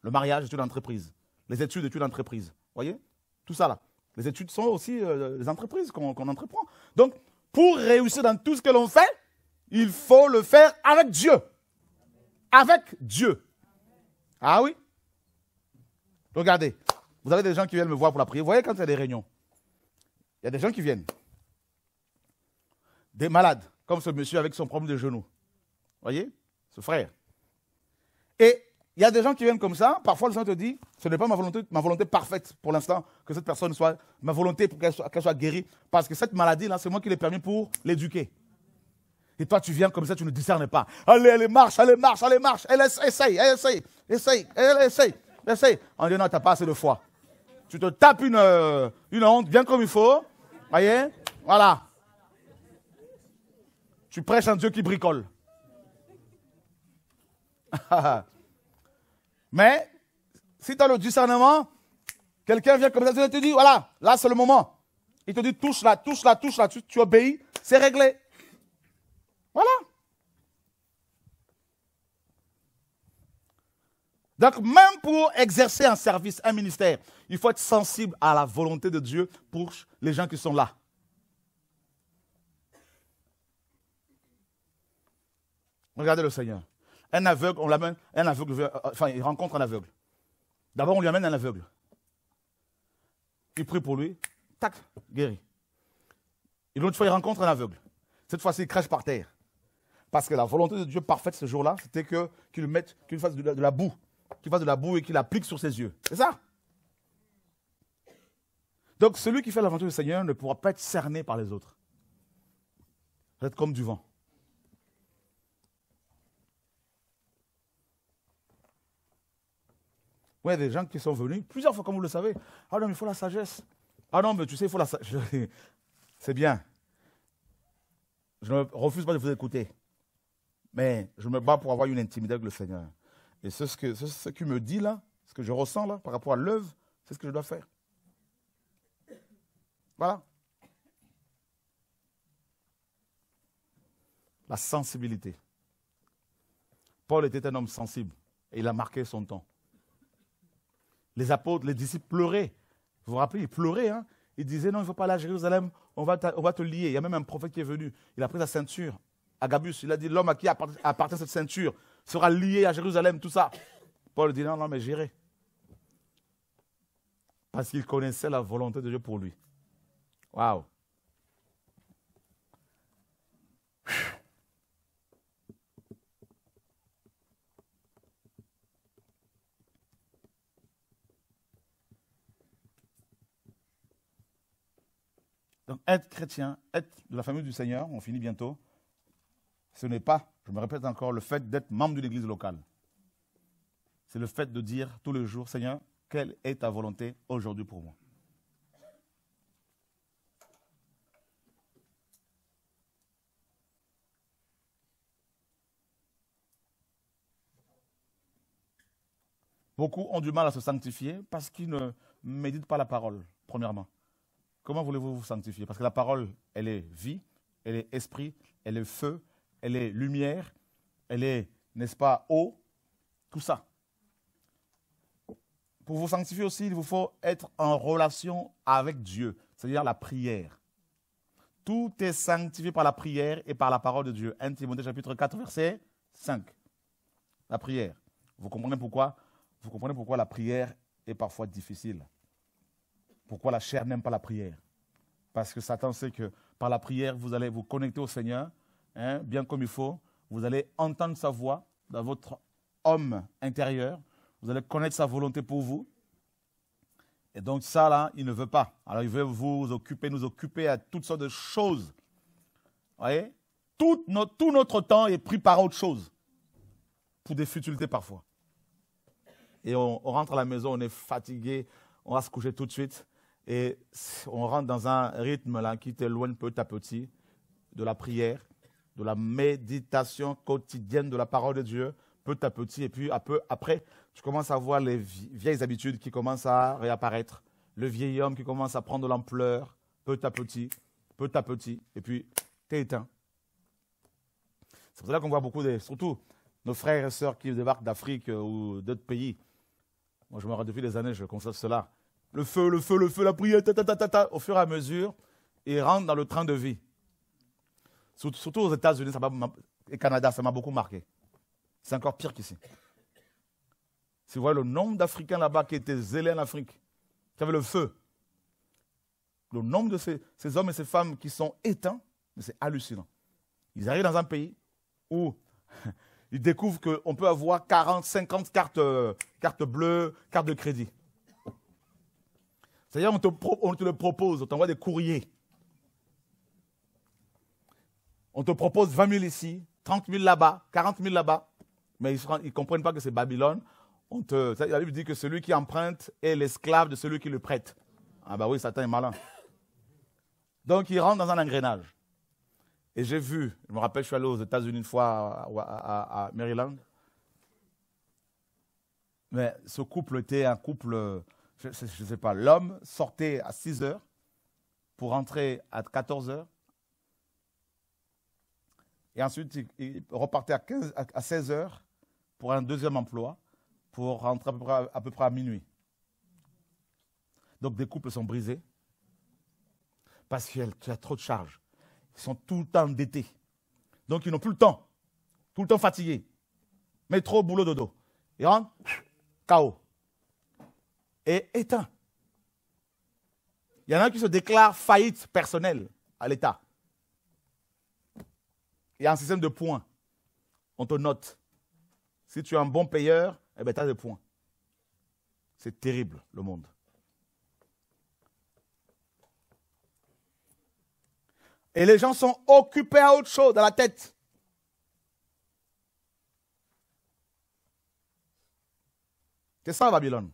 Le mariage est une entreprise les études, études d'entreprise. voyez Tout ça là. Les études sont aussi euh, les entreprises qu'on entreprend. Donc, pour réussir dans tout ce que l'on fait, il faut le faire avec Dieu. Avec Dieu. Ah oui Regardez, vous avez des gens qui viennent me voir pour la prière. Vous voyez quand il y a des réunions, il y a des gens qui viennent. Des malades, comme ce monsieur avec son problème de genou. Vous voyez Ce frère. Et il y a des gens qui viennent comme ça. Parfois, le gens te dit, ce n'est pas ma volonté, ma volonté parfaite pour l'instant que cette personne soit, ma volonté pour qu'elle soit, guérie. Parce que cette maladie-là, c'est moi qui l'ai permis pour l'éduquer. Et toi, tu viens comme ça, tu ne discernes pas. Allez, allez, marche, allez, marche, allez, marche. Elle essaye, elle essaye, essaye, elle essaye, essaye. On dit non, tu n'as pas assez de foi. Tu te tapes une, euh, une honte bien comme il faut. Voyez Voilà. Tu prêches un Dieu qui bricole. Mais si tu as le discernement, quelqu'un vient comme ça, te dit, voilà, là c'est le moment. Il te dit, touche là, touche là, touche là, tu obéis, c'est réglé. Voilà. Donc même pour exercer un service, un ministère, il faut être sensible à la volonté de Dieu pour les gens qui sont là. Regardez le Seigneur. Un aveugle, on l'amène, un aveugle, euh, enfin, il rencontre un aveugle. D'abord, on lui amène un aveugle. Il prie pour lui, tac, guéri. Et l'autre fois, il rencontre un aveugle. Cette fois-ci, il crache par terre. Parce que la volonté de Dieu parfaite ce jour-là, c'était que, qu'il mette, qu'il fasse de la, boue, qu'il fasse de la boue et qu'il applique sur ses yeux. C'est ça. Donc, celui qui fait l'aventure du Seigneur ne pourra pas être cerné par les autres. Il va être comme du vent. Ouais, des gens qui sont venus plusieurs fois, comme vous le savez. Ah non, il faut la sagesse. Ah non, mais tu sais, il faut la sagesse. C'est bien. Je ne refuse pas de vous écouter. Mais je me bats pour avoir une intimité avec le Seigneur. Et ce, que, ce, ce me dit là, ce que je ressens là, par rapport à l'œuvre, c'est ce que je dois faire. Voilà. La sensibilité. Paul était un homme sensible et il a marqué son temps. Les apôtres, les disciples pleuraient. Vous vous rappelez, ils pleuraient. Hein ils disaient, non, il ne faut pas aller à Jérusalem, on va, on va, te lier. Il y a même un prophète qui est venu. Il a pris sa ceinture. Agabus, il a dit, l'homme à qui appartient, appartient cette ceinture sera lié à Jérusalem, tout ça. Paul dit, non, non, mais j'irai. Parce qu'il connaissait la volonté de Dieu pour lui. Waouh. Donc être chrétien, être de la famille du Seigneur, on finit bientôt, ce n'est pas, je me répète encore, le fait d'être membre d'une église locale. C'est le fait de dire tous les jours, Seigneur, quelle est ta volonté aujourd'hui pour moi Beaucoup ont du mal à se sanctifier parce qu'ils ne méditent pas la parole, premièrement. Comment voulez-vous vous sanctifier Parce que la parole, elle est vie, elle est esprit, elle est feu, elle est lumière, elle est, n'est-ce pas, eau, tout ça. Pour vous sanctifier aussi, il vous faut être en relation avec Dieu, c'est-à-dire la prière. Tout est sanctifié par la prière et par la parole de Dieu. 1 Timothée chapitre 4, verset 5. La prière. Vous comprenez pourquoi Vous comprenez pourquoi la prière est parfois difficile. Pourquoi la chair n'aime pas la prière Parce que Satan sait que par la prière, vous allez vous connecter au Seigneur, hein, bien comme il faut. Vous allez entendre sa voix dans votre homme intérieur. Vous allez connaître sa volonté pour vous. Et donc ça, là, il ne veut pas. Alors il veut vous occuper, nous occuper à toutes sortes de choses. Vous voyez tout notre, temps est pris par autre chose, pour des futilités parfois. Et on rentre à la maison, on est fatigué, on va se coucher tout de suite. Et on rentre dans un rythme là qui t'éloigne petit à petit de la prière, de la méditation quotidienne de la parole de Dieu, peu à petit. Et puis à peu après, tu commences à voir les vieilles habitudes qui commencent à réapparaître. Le vieil homme qui commence à prendre de l'ampleur, peu à petit, peu à petit. Et puis, t'es éteint. C'est pour cela qu'on voit beaucoup, de, surtout nos frères et sœurs qui débarquent d'Afrique euh, ou d'autres pays. Moi, je me rends depuis des années, je constate cela le feu, le feu, le feu, la prière, ta, ta, ta, au fur et à mesure, et rentre dans le train de vie. Surtout aux États-Unis et Canada, ça m'a beaucoup marqué. C'est encore pire qu'ici. Si vous voyez le nombre d'Africains là-bas qui étaient zélés en Afrique, qui avaient le feu, le nombre de ces, hommes et ces femmes qui sont éteints, c'est hallucinant. Ils arrivent dans un pays où ils découvrent qu'on peut avoir 40, 50 cartes, euh, cartes bleues, cartes de crédit. C'est-à-dire, on, te le propose, on t'envoie des courriers. On te propose 20 000 ici, 30 000 là-bas, 40 000 là-bas. Mais ils ne comprennent pas que c'est Babylone. On te, la Bible dit que celui qui emprunte est l'esclave de celui qui le prête. Ah bah oui, Satan est malin. Donc ils rentrent dans un engrenage. Et j'ai vu, je me rappelle, je suis allé aux États-Unis une fois à, Maryland. Mais ce couple était un couple je ne sais pas, l'homme sortait à 6 heures pour rentrer à 14 heures. Et ensuite, il, repartait à, 16 heures pour un deuxième emploi, pour rentrer à peu près à, minuit. Donc des couples sont brisés parce qu'il y a trop de charges. Ils sont tout le temps endettés. Donc ils n'ont plus le temps. Tout le temps fatigués. Mais trop boulot dodo. Ils rentrent, chaos. Et éteint. Il y en a qui se déclarent faillite personnelle à l'État. Il y a un système de points. On te note. Si tu es un bon payeur, eh ben, tu as des points. C'est terrible, le monde. Et les gens sont occupés à autre chose, dans la tête. C'est ça, Babylone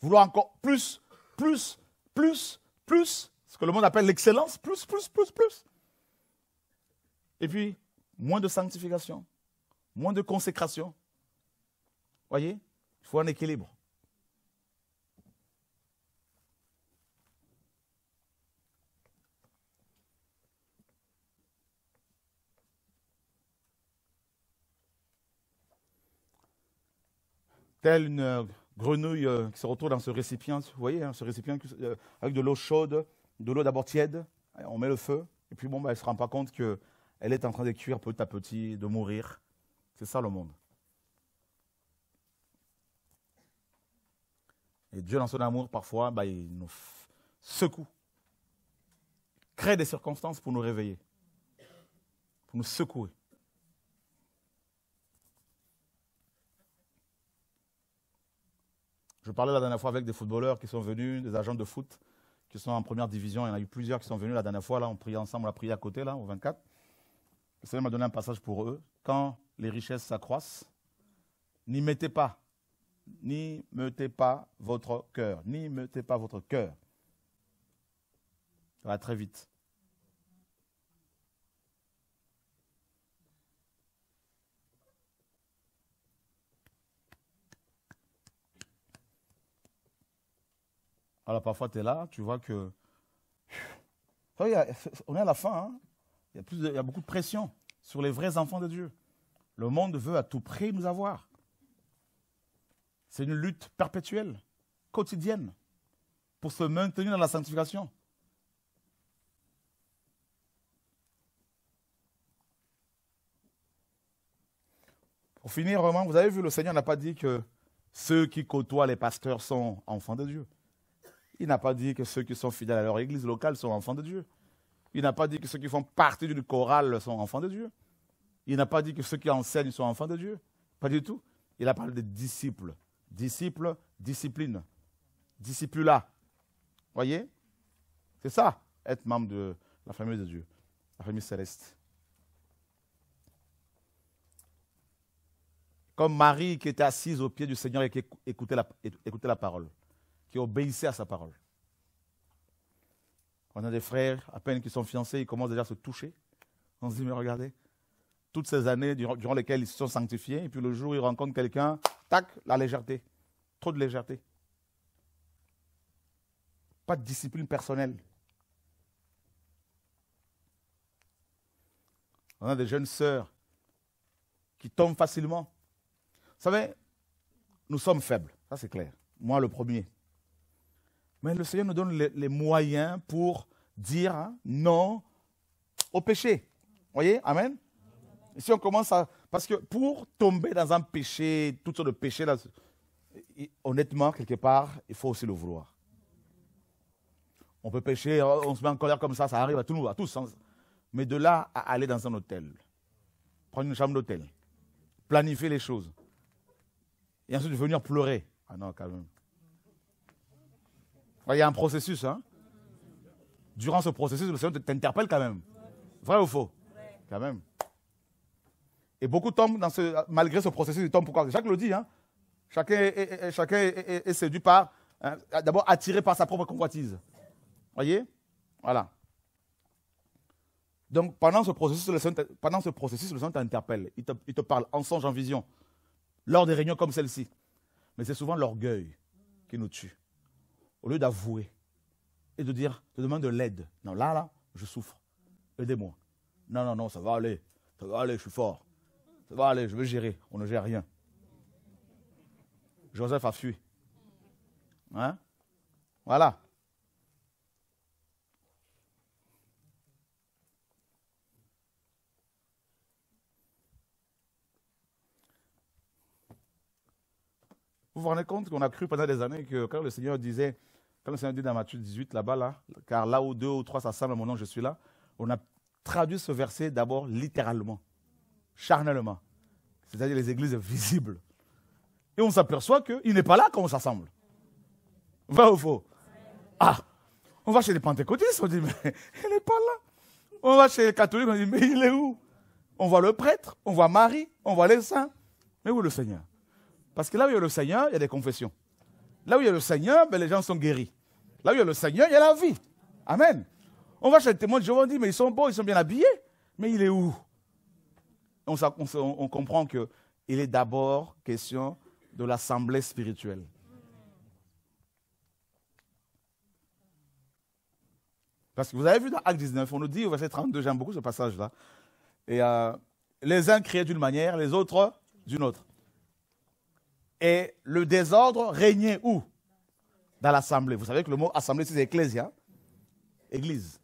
vouloir encore plus, plus, plus, plus, ce que le monde appelle l'excellence, plus, plus, plus, plus. Et puis, moins de sanctification, moins de consécration. Voyez, il faut un équilibre. Telle une grenouille euh, qui se retrouve dans ce récipient, vous voyez, hein, ce récipient euh, avec de l'eau chaude, de l'eau d'abord tiède, on met le feu, et puis bon, bah, elle ne se rend pas compte qu'elle est en train de cuire petit à petit, de mourir. C'est ça le monde. Et Dieu, dans son amour, parfois, bah, il nous secoue, crée des circonstances pour nous réveiller, pour nous secouer. Je parlais la dernière fois avec des footballeurs qui sont venus, des agents de foot qui sont en première division. Il y en a eu plusieurs qui sont venus la dernière fois. Là, on priait ensemble, on a prié à côté, là, au 24. Le Seigneur m'a donné un passage pour eux. Quand les richesses s'accroissent, n'y mettez pas, n'y mettez pas votre cœur, n'y mettez pas votre cœur. Ça très vite. Alors parfois, tu es là, tu vois que. On est à la fin. Hein. Il, y a il y a beaucoup de pression sur les vrais enfants de Dieu. Le monde veut à tout prix nous avoir. C'est une lutte perpétuelle, quotidienne, pour se maintenir dans la sanctification. Pour finir, vraiment, vous avez vu, le Seigneur n'a pas dit que ceux qui côtoient les pasteurs sont enfants de Dieu. Il n'a pas dit que ceux qui sont fidèles à leur église locale sont enfants de Dieu. Il n'a pas dit que ceux qui font partie du chorale sont enfants de Dieu. Il n'a pas dit que ceux qui enseignent sont enfants de Dieu. Pas du tout. Il a parlé de disciples. Disciples, discipline. Discipula. Voyez C'est ça, être membre de la famille de Dieu, la famille céleste. Comme Marie qui était assise au pied du Seigneur et qui écoutait la parole qui obéissaient à sa parole. On a des frères, à peine qui sont fiancés, ils commencent déjà à se toucher. On se dit, mais regardez, toutes ces années durant, lesquelles ils se sont sanctifiés, et puis le jour où ils rencontrent quelqu'un, tac, la légèreté. Trop de légèreté. Pas de discipline personnelle. On a des jeunes sœurs qui tombent facilement. Vous savez, nous sommes faibles, ça c'est clair. Moi le premier. Mais le Seigneur nous donne les, moyens pour dire hein, non au péché. Vous voyez Amen Si on commence à... Parce que pour tomber dans un péché, toutes sortes de péchés, honnêtement, quelque part, il faut aussi le vouloir. On peut pécher, oh, on se met en colère comme ça, ça arrive à tout nous, à tous. Hein. Mais de là à aller dans un hôtel, prendre une chambre d'hôtel, planifier les choses, et ensuite venir pleurer. Ah non, quand même. Il y a un processus. Hein. Durant ce processus, le Seigneur t'interpelle quand même. Vrai ou faux Quand même. Et beaucoup tombent dans ce, malgré ce processus, ils tombent pourquoi Jacques le dit, hein. chacun, est, chacun séduit par, hein, d'abord attiré par sa propre convoitise. Voyez Voilà. Donc pendant ce processus, le Seigneur, pendant ce processus, le t'interpelle, il te parle en songe, en vision, lors des réunions comme celle-ci. Mais c'est souvent l'orgueil qui nous tue au lieu d'avouer et de dire, je demande de l'aide. Non, là, là, je souffre. Aidez-moi. Non, non, non, ça va aller. Ça va aller, je suis fort. Ça va aller, je vais gérer. On ne gère rien. Joseph a fui. Hein? Voilà. Vous vous rendez compte qu'on a cru pendant des années que quand le Seigneur disait le Seigneur dit dans Matthieu 18, là-bas, là, car là où deux ou trois s'assemblent à mon nom, je suis là, on a traduit ce verset d'abord littéralement, charnellement, c'est-à-dire les églises visibles. Et on s'aperçoit qu'il n'est pas là quand on s'assemble. Va ou faux Ah On va chez les pentecôtistes, on dit, mais il n'est pas là. On va chez les catholiques, on dit, mais il est où On voit le prêtre, on voit Marie, on voit les saints. Mais où est le Seigneur Parce que là où il y a le Seigneur, il y a des confessions. Là où il y a le Seigneur, ben, les gens sont guéris. Là où il y a le Seigneur, il y a la vie. Amen. On va chez le témoin de Jéhovah, on dit, mais ils sont beaux, ils sont bien habillés, mais il est où on, comprend qu'il est d'abord question de l'assemblée spirituelle. Parce que vous avez vu dans Acte 19, on nous dit au verset 32, j'aime beaucoup ce passage-là, et euh, les uns criaient d'une manière, les autres d'une autre. Et le désordre régnait où dans l'assemblée. Vous savez que le mot assemblée, c'est ecclésia, hein? église.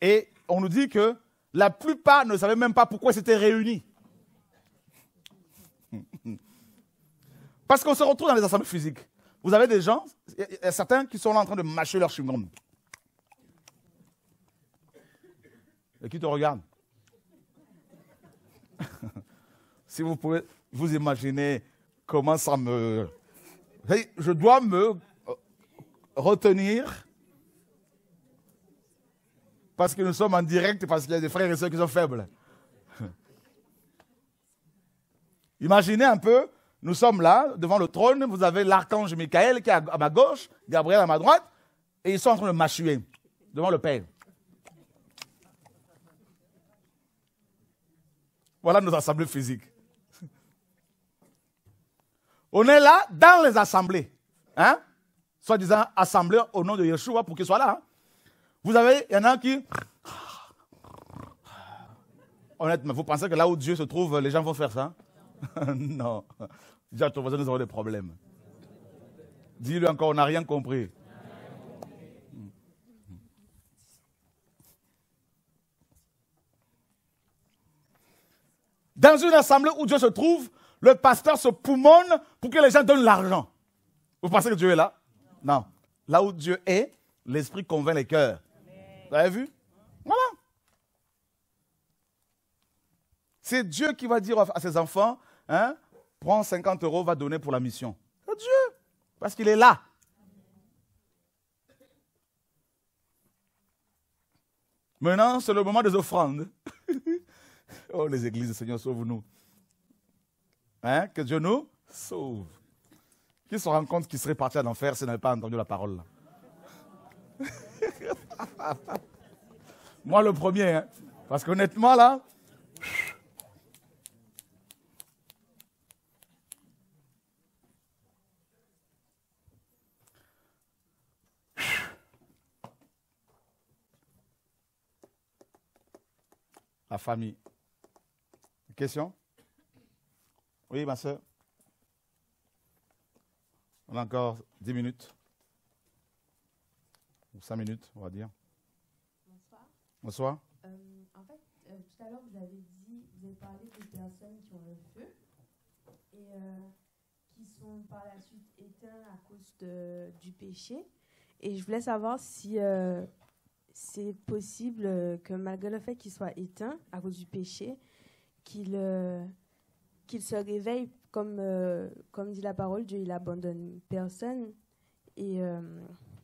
Et on nous dit que la plupart ne savaient même pas pourquoi ils s'étaient réunis. Parce qu'on se retrouve dans les assemblées physiques. Vous avez des gens, certains qui sont là en train de mâcher leur chewing Et qui te regardent. si vous pouvez vous imaginer comment ça me je dois me euh, retenir parce que nous sommes en direct, parce qu'il y a des frères et sœurs qui sont faibles. Imaginez un peu, nous sommes là, devant le trône, vous avez l'archange Michael qui est à ma gauche, Gabriel à ma droite, et ils sont en train de m'achuer devant le Père. Voilà nos assemblées physiques. On est là dans les assemblées. Hein? Soi-disant assemblées au nom de Yeshua pour qu'il soit là. Hein? Vous avez, il y en a qui. Honnêtement, vous pensez que là où Dieu se trouve, les gens vont faire ça? non. Déjà, ton voisin, nous avons des problèmes. Dis-lui encore, on n'a rien compris. Dans une assemblée où Dieu se trouve, le pasteur se poumonne pour que les gens donnent l'argent. Vous pensez que Dieu est là Non. Là où Dieu est, l'Esprit convainc les cœurs. Vous avez vu Voilà. C'est Dieu qui va dire à ses enfants, hein, prends 50 euros, va donner pour la mission. C'est Dieu, parce qu'il est là. Maintenant, c'est le moment des offrandes. oh, les églises, Seigneur, sauve-nous. Hein? que Dieu nous sauve. Qui se rend compte qu'il serait parti à l'enfer s'il n'avait pas entendu la parole. Moi le premier, hein. parce qu'honnêtement là, la famille. question oui, ma soeur. On a encore 10 minutes. Ou 5 minutes, on va dire. Bonsoir. Bonsoir. Euh, en fait, euh, tout à l'heure, vous avez dit, vous avez parlé des personnes qui ont le feu et euh, qui sont par la suite éteints à cause de, du péché. Et je voulais savoir si c'est possible que malgré le fait qu'ils soient éteints à cause du péché, qu'ils qu'il se réveille, comme, euh, comme dit la parole, Dieu, il abandonne personne. Et euh,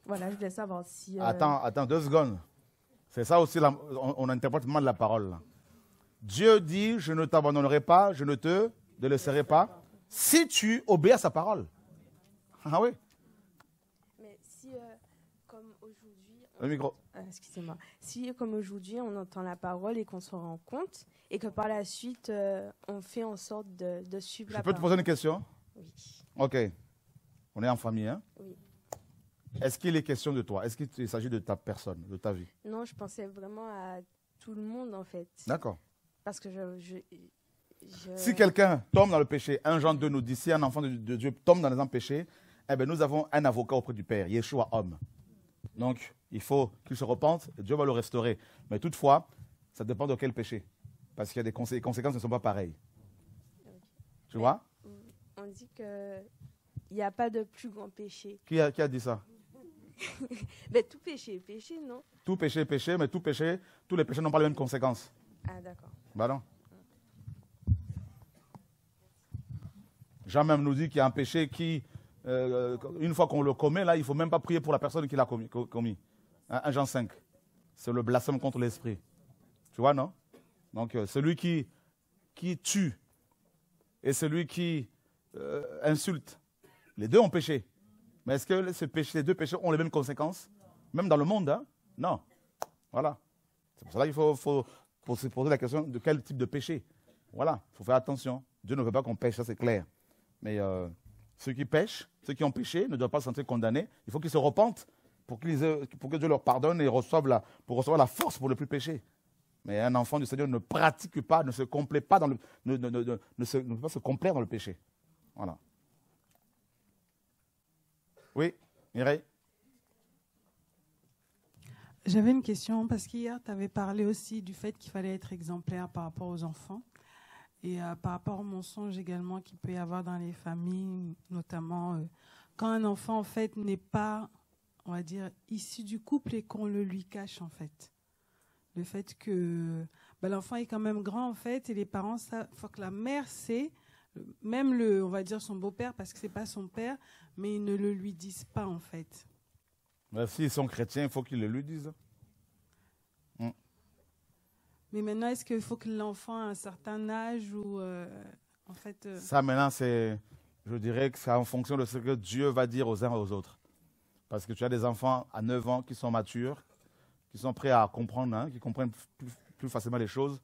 voilà, je voulais savoir si... Euh, attends, attends, deux secondes. C'est ça aussi, la, on, interprète mal la parole. Dieu dit, je ne t'abandonnerai pas, je ne te délaisserai laisserai pas, si tu obéis à sa parole. Ah oui. Mais si, comme aujourd'hui... Le micro. Euh, excusez-moi, si comme aujourd'hui on entend la parole et qu'on s'en rend compte et que par la suite euh, on fait en sorte de, de suivre Je la parole. Je peux te poser une question Oui. Ok. On est en famille, hein Oui. Est-ce qu'il est question de toi Est-ce qu'il s'agit de ta personne, de ta vie Non, je pensais vraiment à tout le monde en fait. D'accord. Parce que je, Si quelqu'un tombe dans le péché, un Jean de nous dit, si un enfant de, Dieu tombe dans les empêchés, eh bien, nous avons un avocat auprès du Père, Yeshua homme. Donc, il faut qu'il se repente, et Dieu va le restaurer. Mais toutefois, ça dépend de quel péché. Parce qu'il y a des conséquences qui ne sont pas pareilles. Tu vois On dit qu'il n'y a pas de plus grand péché. Qui a, dit ça mais tout péché est péché, non Tout péché est péché, mais tout péché, tous les péchés n'ont pas les mêmes conséquences. Ah, d'accord. Bah non. Jean même nous dit qu'il y a un péché qui euh, une fois qu'on le commet, là, il ne faut même pas prier pour la personne qui l'a commis. 1 Jean 5, c'est le blasphème contre l'esprit. Tu vois, non Donc, euh, celui qui, qui tue et celui qui euh, insulte, les deux ont péché. Mais est-ce que ces deux péchés ont les mêmes conséquences Même dans le monde, hein Non. Voilà. C'est pour cela qu'il faut, se poser la question de quel type de péché. Voilà, il faut faire attention. Dieu ne veut pas qu'on pêche, ça c'est clair. Mais ceux qui pêchent, ceux qui ont péché ne doivent pas se sentir condamnés. Il faut qu'ils se repentent pour, que Dieu leur pardonne et reçoive la, pour recevoir la force pour ne plus pécher. Mais un enfant du Seigneur ne pratique pas, ne se dans le, peut pas se complaire dans le péché. Voilà. Oui, Mireille J'avais une question parce qu'hier, tu avais parlé aussi du fait qu'il fallait être exemplaire par rapport aux enfants. Et euh, par rapport au mensonge également qu'il peut y avoir dans les familles, notamment euh, quand un enfant en fait n'est pas, on va dire, issu du couple et qu'on le lui cache en fait. Le fait que bah, l'enfant est quand même grand en fait et les parents, il faut que la mère sait, même le, on va dire son beau-père parce que c'est pas son père, mais ils ne le lui disent pas en fait. Bah, S'ils sont chrétiens, il faut qu'ils le lui disent. Mais maintenant, est-ce qu'il faut que l'enfant ait un certain âge ou euh, en fait... Euh, ça, maintenant, c'est, je dirais que c'est en fonction de ce que Dieu va dire aux uns et aux autres. Parce que tu as des enfants à 9 ans qui sont matures, qui sont prêts à comprendre, hein, qui comprennent plus, facilement les choses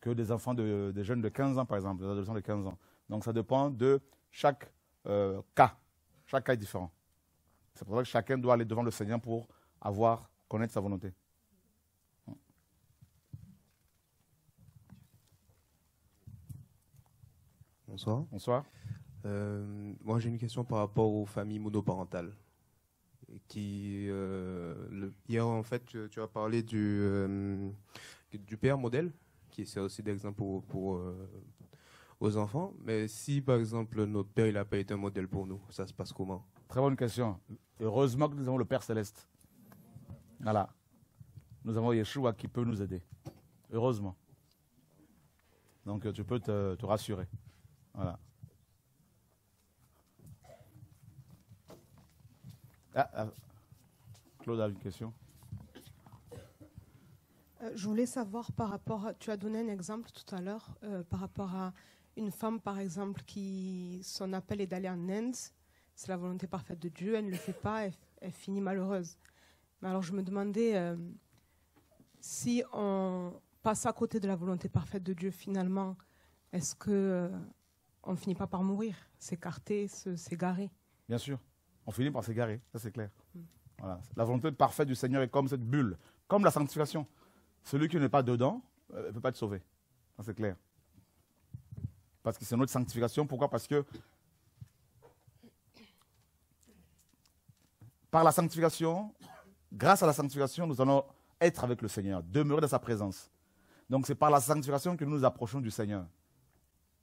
que des enfants, de, des jeunes de 15 ans, par exemple, des adolescents de 15 ans. Donc, ça dépend de chaque euh, cas. Chaque cas est différent. C'est pour ça que chacun doit aller devant le Seigneur pour avoir, connaître sa volonté. Bonsoir. Bonsoir. Euh, moi, j'ai une question par rapport aux familles monoparentales. Qui, hier, euh, en fait, tu, as parlé du, euh, du père modèle, qui sert aussi d'exemple pour, pour aux enfants. Mais si, par exemple, notre père n'a pas été un modèle pour nous, ça se passe comment Très bonne question. Heureusement que nous avons le Père Céleste. Voilà. Nous avons Yeshua qui peut nous aider. Heureusement. Donc, tu peux te rassurer. Voilà. Ah, ah. Claude a une question. Euh, je voulais savoir par rapport, tu as donné un exemple tout à l'heure euh, par rapport à une femme, par exemple, qui son appel est d'aller en Inde, c'est la volonté parfaite de Dieu, elle ne le fait pas, elle, finit malheureuse. Mais alors je me demandais euh, si on passe à côté de la volonté parfaite de Dieu finalement, est-ce que on ne finit pas par mourir, s'écarter, s'égarer. Bien sûr, on finit par s'égarer, ça c'est clair. Mm. Voilà. La volonté parfaite du Seigneur est comme cette bulle, comme la sanctification. Celui qui n'est pas dedans ne euh, peut pas être sauvé, ça c'est clair. Parce que c'est notre sanctification, pourquoi Parce que par la sanctification, grâce à la sanctification, nous allons être avec le Seigneur, demeurer dans sa présence. Donc c'est par la sanctification que nous nous approchons du Seigneur.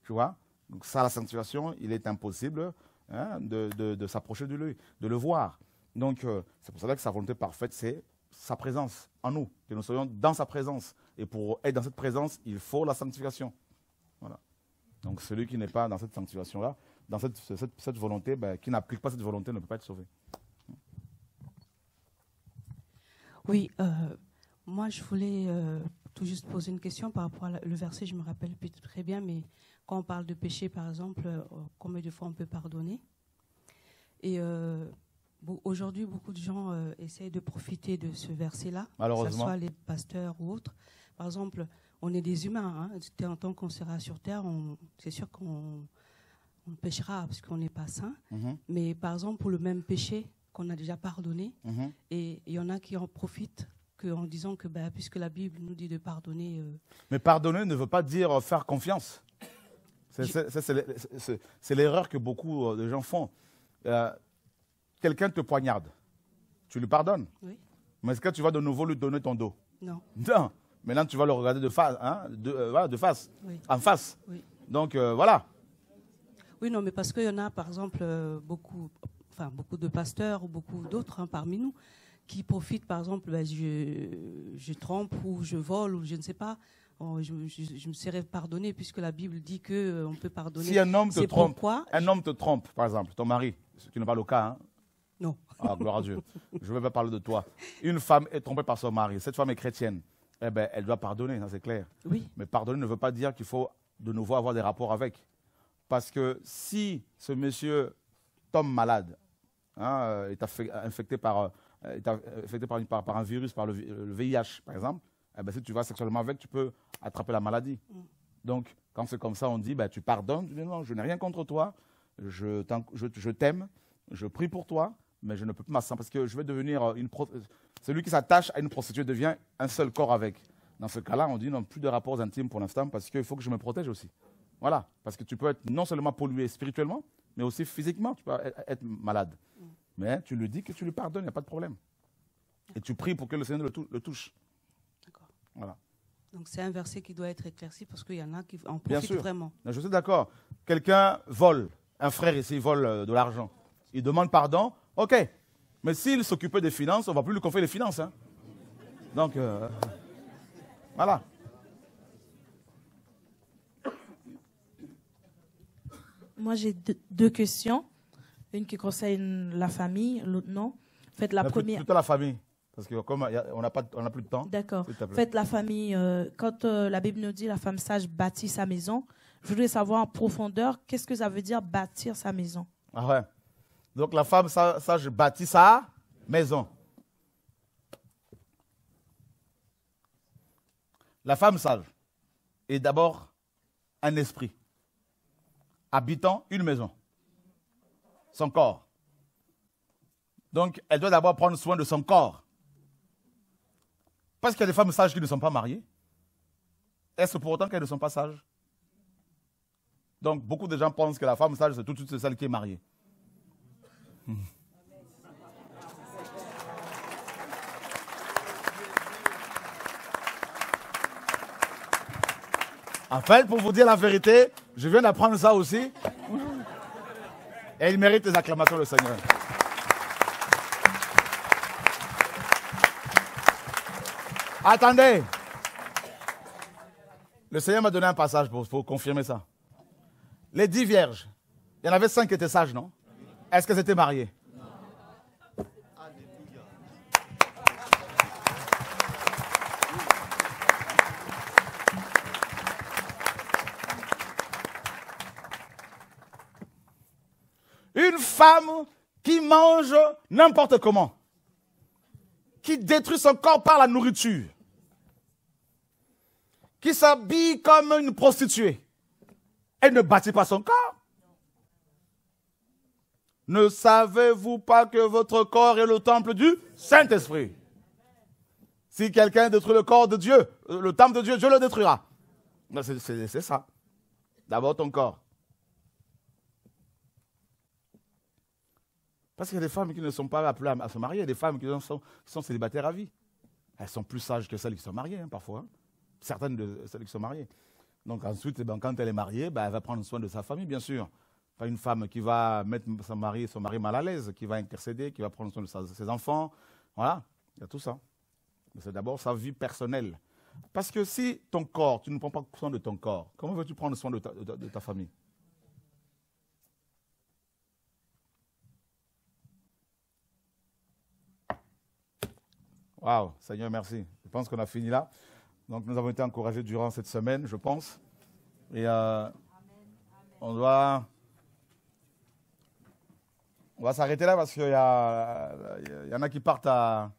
Tu vois donc, ça, la sanctification, il est impossible hein, de, s'approcher de lui, de le voir. Donc, euh, c'est pour cela que sa volonté parfaite, c'est sa présence en nous, que nous soyons dans sa présence. Et pour être dans cette présence, il faut la sanctification. Donc, celui qui n'est pas dans cette sanctification-là, dans cette, volonté, ben, qui n'applique pas cette volonté, ne peut pas être sauvé. Oui, euh, moi, je voulais euh, tout juste poser une question par rapport le verset, je me rappelle très bien, mais quand on parle de péché, par exemple, euh, combien de fois on peut pardonner Et euh, aujourd'hui, beaucoup de gens euh, essayent de profiter de ce verset-là, que ce soit les pasteurs ou autres. Par exemple, on est des humains, hein. en tant qu'on sera sur Terre, c'est sûr qu'on on péchera parce qu'on n'est pas saint. Mm-hmm. Mais par exemple, pour le même péché qu'on a déjà pardonné, mm-hmm. et il y en a qui en profitent en disant que bah, puisque la Bible nous dit de pardonner. Euh, mais pardonner ne veut pas dire faire confiance. C'est l'erreur que beaucoup euh, de gens font. Euh, quelqu'un te poignarde, tu lui pardonnes. Oui. Mais est-ce que tu vas de nouveau lui donner ton dos Non. Non. Maintenant, tu vas le regarder de face, hein, de, face, en face. Oui. Donc voilà. Oui, non, mais parce qu'il y en a, par exemple, beaucoup, enfin, beaucoup de pasteurs ou beaucoup d'autres hein, parmi nous qui profite, par exemple, ben, je, trompe ou je vole ou je ne sais pas. Oh, je, me serais pardonné puisque la Bible dit qu'on euh, on peut pardonner. Si un homme te trompe, un homme te trompe, par exemple, ton mari, ce qui n'est pas le cas, hein, non. Ah, gloire à Dieu. Je ne vais pas parler de toi. Une femme est trompée par son mari. Cette femme est chrétienne. Eh ben, elle doit pardonner, ça c'est clair. Oui. Mais pardonner ne veut pas dire qu'il faut de nouveau avoir des rapports avec. Parce que si ce monsieur tombe malade, hein, euh, est infecté par euh, euh, est infecté euh, par, un virus, par le, VIH, par exemple, eh ben, si tu vas sexuellement avec, tu peux attraper la maladie. Mm. Donc, quand c'est comme ça, on dit, bah, tu pardonnes, non, je n'ai rien contre toi, je t'aime, je, prie pour toi, mais je ne peux pas m'asseoir parce que je vais devenir euh, une Celui qui s'attache à une prostituée devient un seul corps avec. Dans ce cas-là, on dit, non, plus de rapports intimes pour l'instant parce qu'il faut que je me protège aussi. Voilà, parce que tu peux être non seulement pollué spirituellement, mais aussi physiquement, tu peux être malade. Mm mais tu lui dis que tu lui pardonnes, il n'y a pas de problème. Et tu pries pour que le Seigneur le, touche. D'accord. Voilà. Donc c'est un verset qui doit être éclairci parce qu'il y en a qui en profitent Bien sûr. vraiment. Je suis d'accord. Quelqu'un vole, un frère ici vole euh, de l'argent. Il demande pardon, ok. Mais s'il s'occupait des finances, on ne va plus lui confier les finances. Hein. Donc, euh, voilà. Moi, j'ai deux questions une qui conseille la famille, l'autre non. Faites la, la première. Plutôt la famille. Parce que comme on n'a pas, plus de temps. D'accord. Faites la famille. Euh, quand euh, la Bible nous dit la femme sage bâtit sa maison, je voudrais savoir en profondeur qu'est-ce que ça veut dire bâtir sa maison. Ah ouais. Donc la femme sage bâtit sa maison. La femme sage est d'abord un esprit habitant une maison son corps. Donc, elle doit d'abord prendre soin de son corps. Parce qu'il y a des femmes sages qui ne sont pas mariées. Est-ce pour autant qu'elles ne sont pas sages Donc, beaucoup de gens pensent que la femme sage, c'est tout de suite celle qui est mariée. En fait, pour vous dire la vérité, je viens d'apprendre ça aussi. Et il mérite les acclamations, le Seigneur. Attendez. Le Seigneur m'a donné un passage pour, pour, confirmer ça. Les dix vierges, il y en avait cinq qui étaient sages, non Est-ce qu'elles étaient mariées une femme qui mange n'importe comment, qui détruit son corps par la nourriture, qui s'habille comme une prostituée, elle ne bâtit pas son corps. Ne savez-vous pas que votre corps est le temple du Saint-Esprit Si quelqu'un détruit le corps de Dieu, euh, le temple de Dieu, Dieu le détruira. C'est ça. D'abord ton corps. Parce qu'il y a des femmes qui ne sont pas appelées à se marier, des femmes qui sont, célibataires à vie. Elles sont plus sages que celles qui sont mariées, hein, parfois. Hein. Certaines de celles qui sont mariées. Donc ensuite, eh ben, quand elle est mariée, ben, elle va prendre soin de sa famille, bien sûr. Pas une femme qui va mettre son mari, son mari mal à l'aise, qui va intercéder, qui va prendre soin de ses enfants. Voilà, il y a tout ça. Mais c'est d'abord sa vie personnelle. Parce que si ton corps, tu ne prends pas soin de ton corps, comment veux-tu prendre soin de ta famille Waouh, Seigneur, merci. Je pense qu'on a fini là. Donc nous avons été encouragés durant cette semaine, je pense. Et euh, on doit, on va s'arrêter là parce qu'il y, y, en a qui partent à,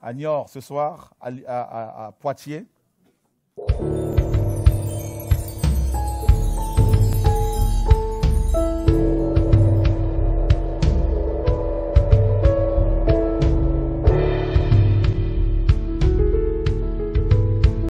à Niort ce soir, à Poitiers.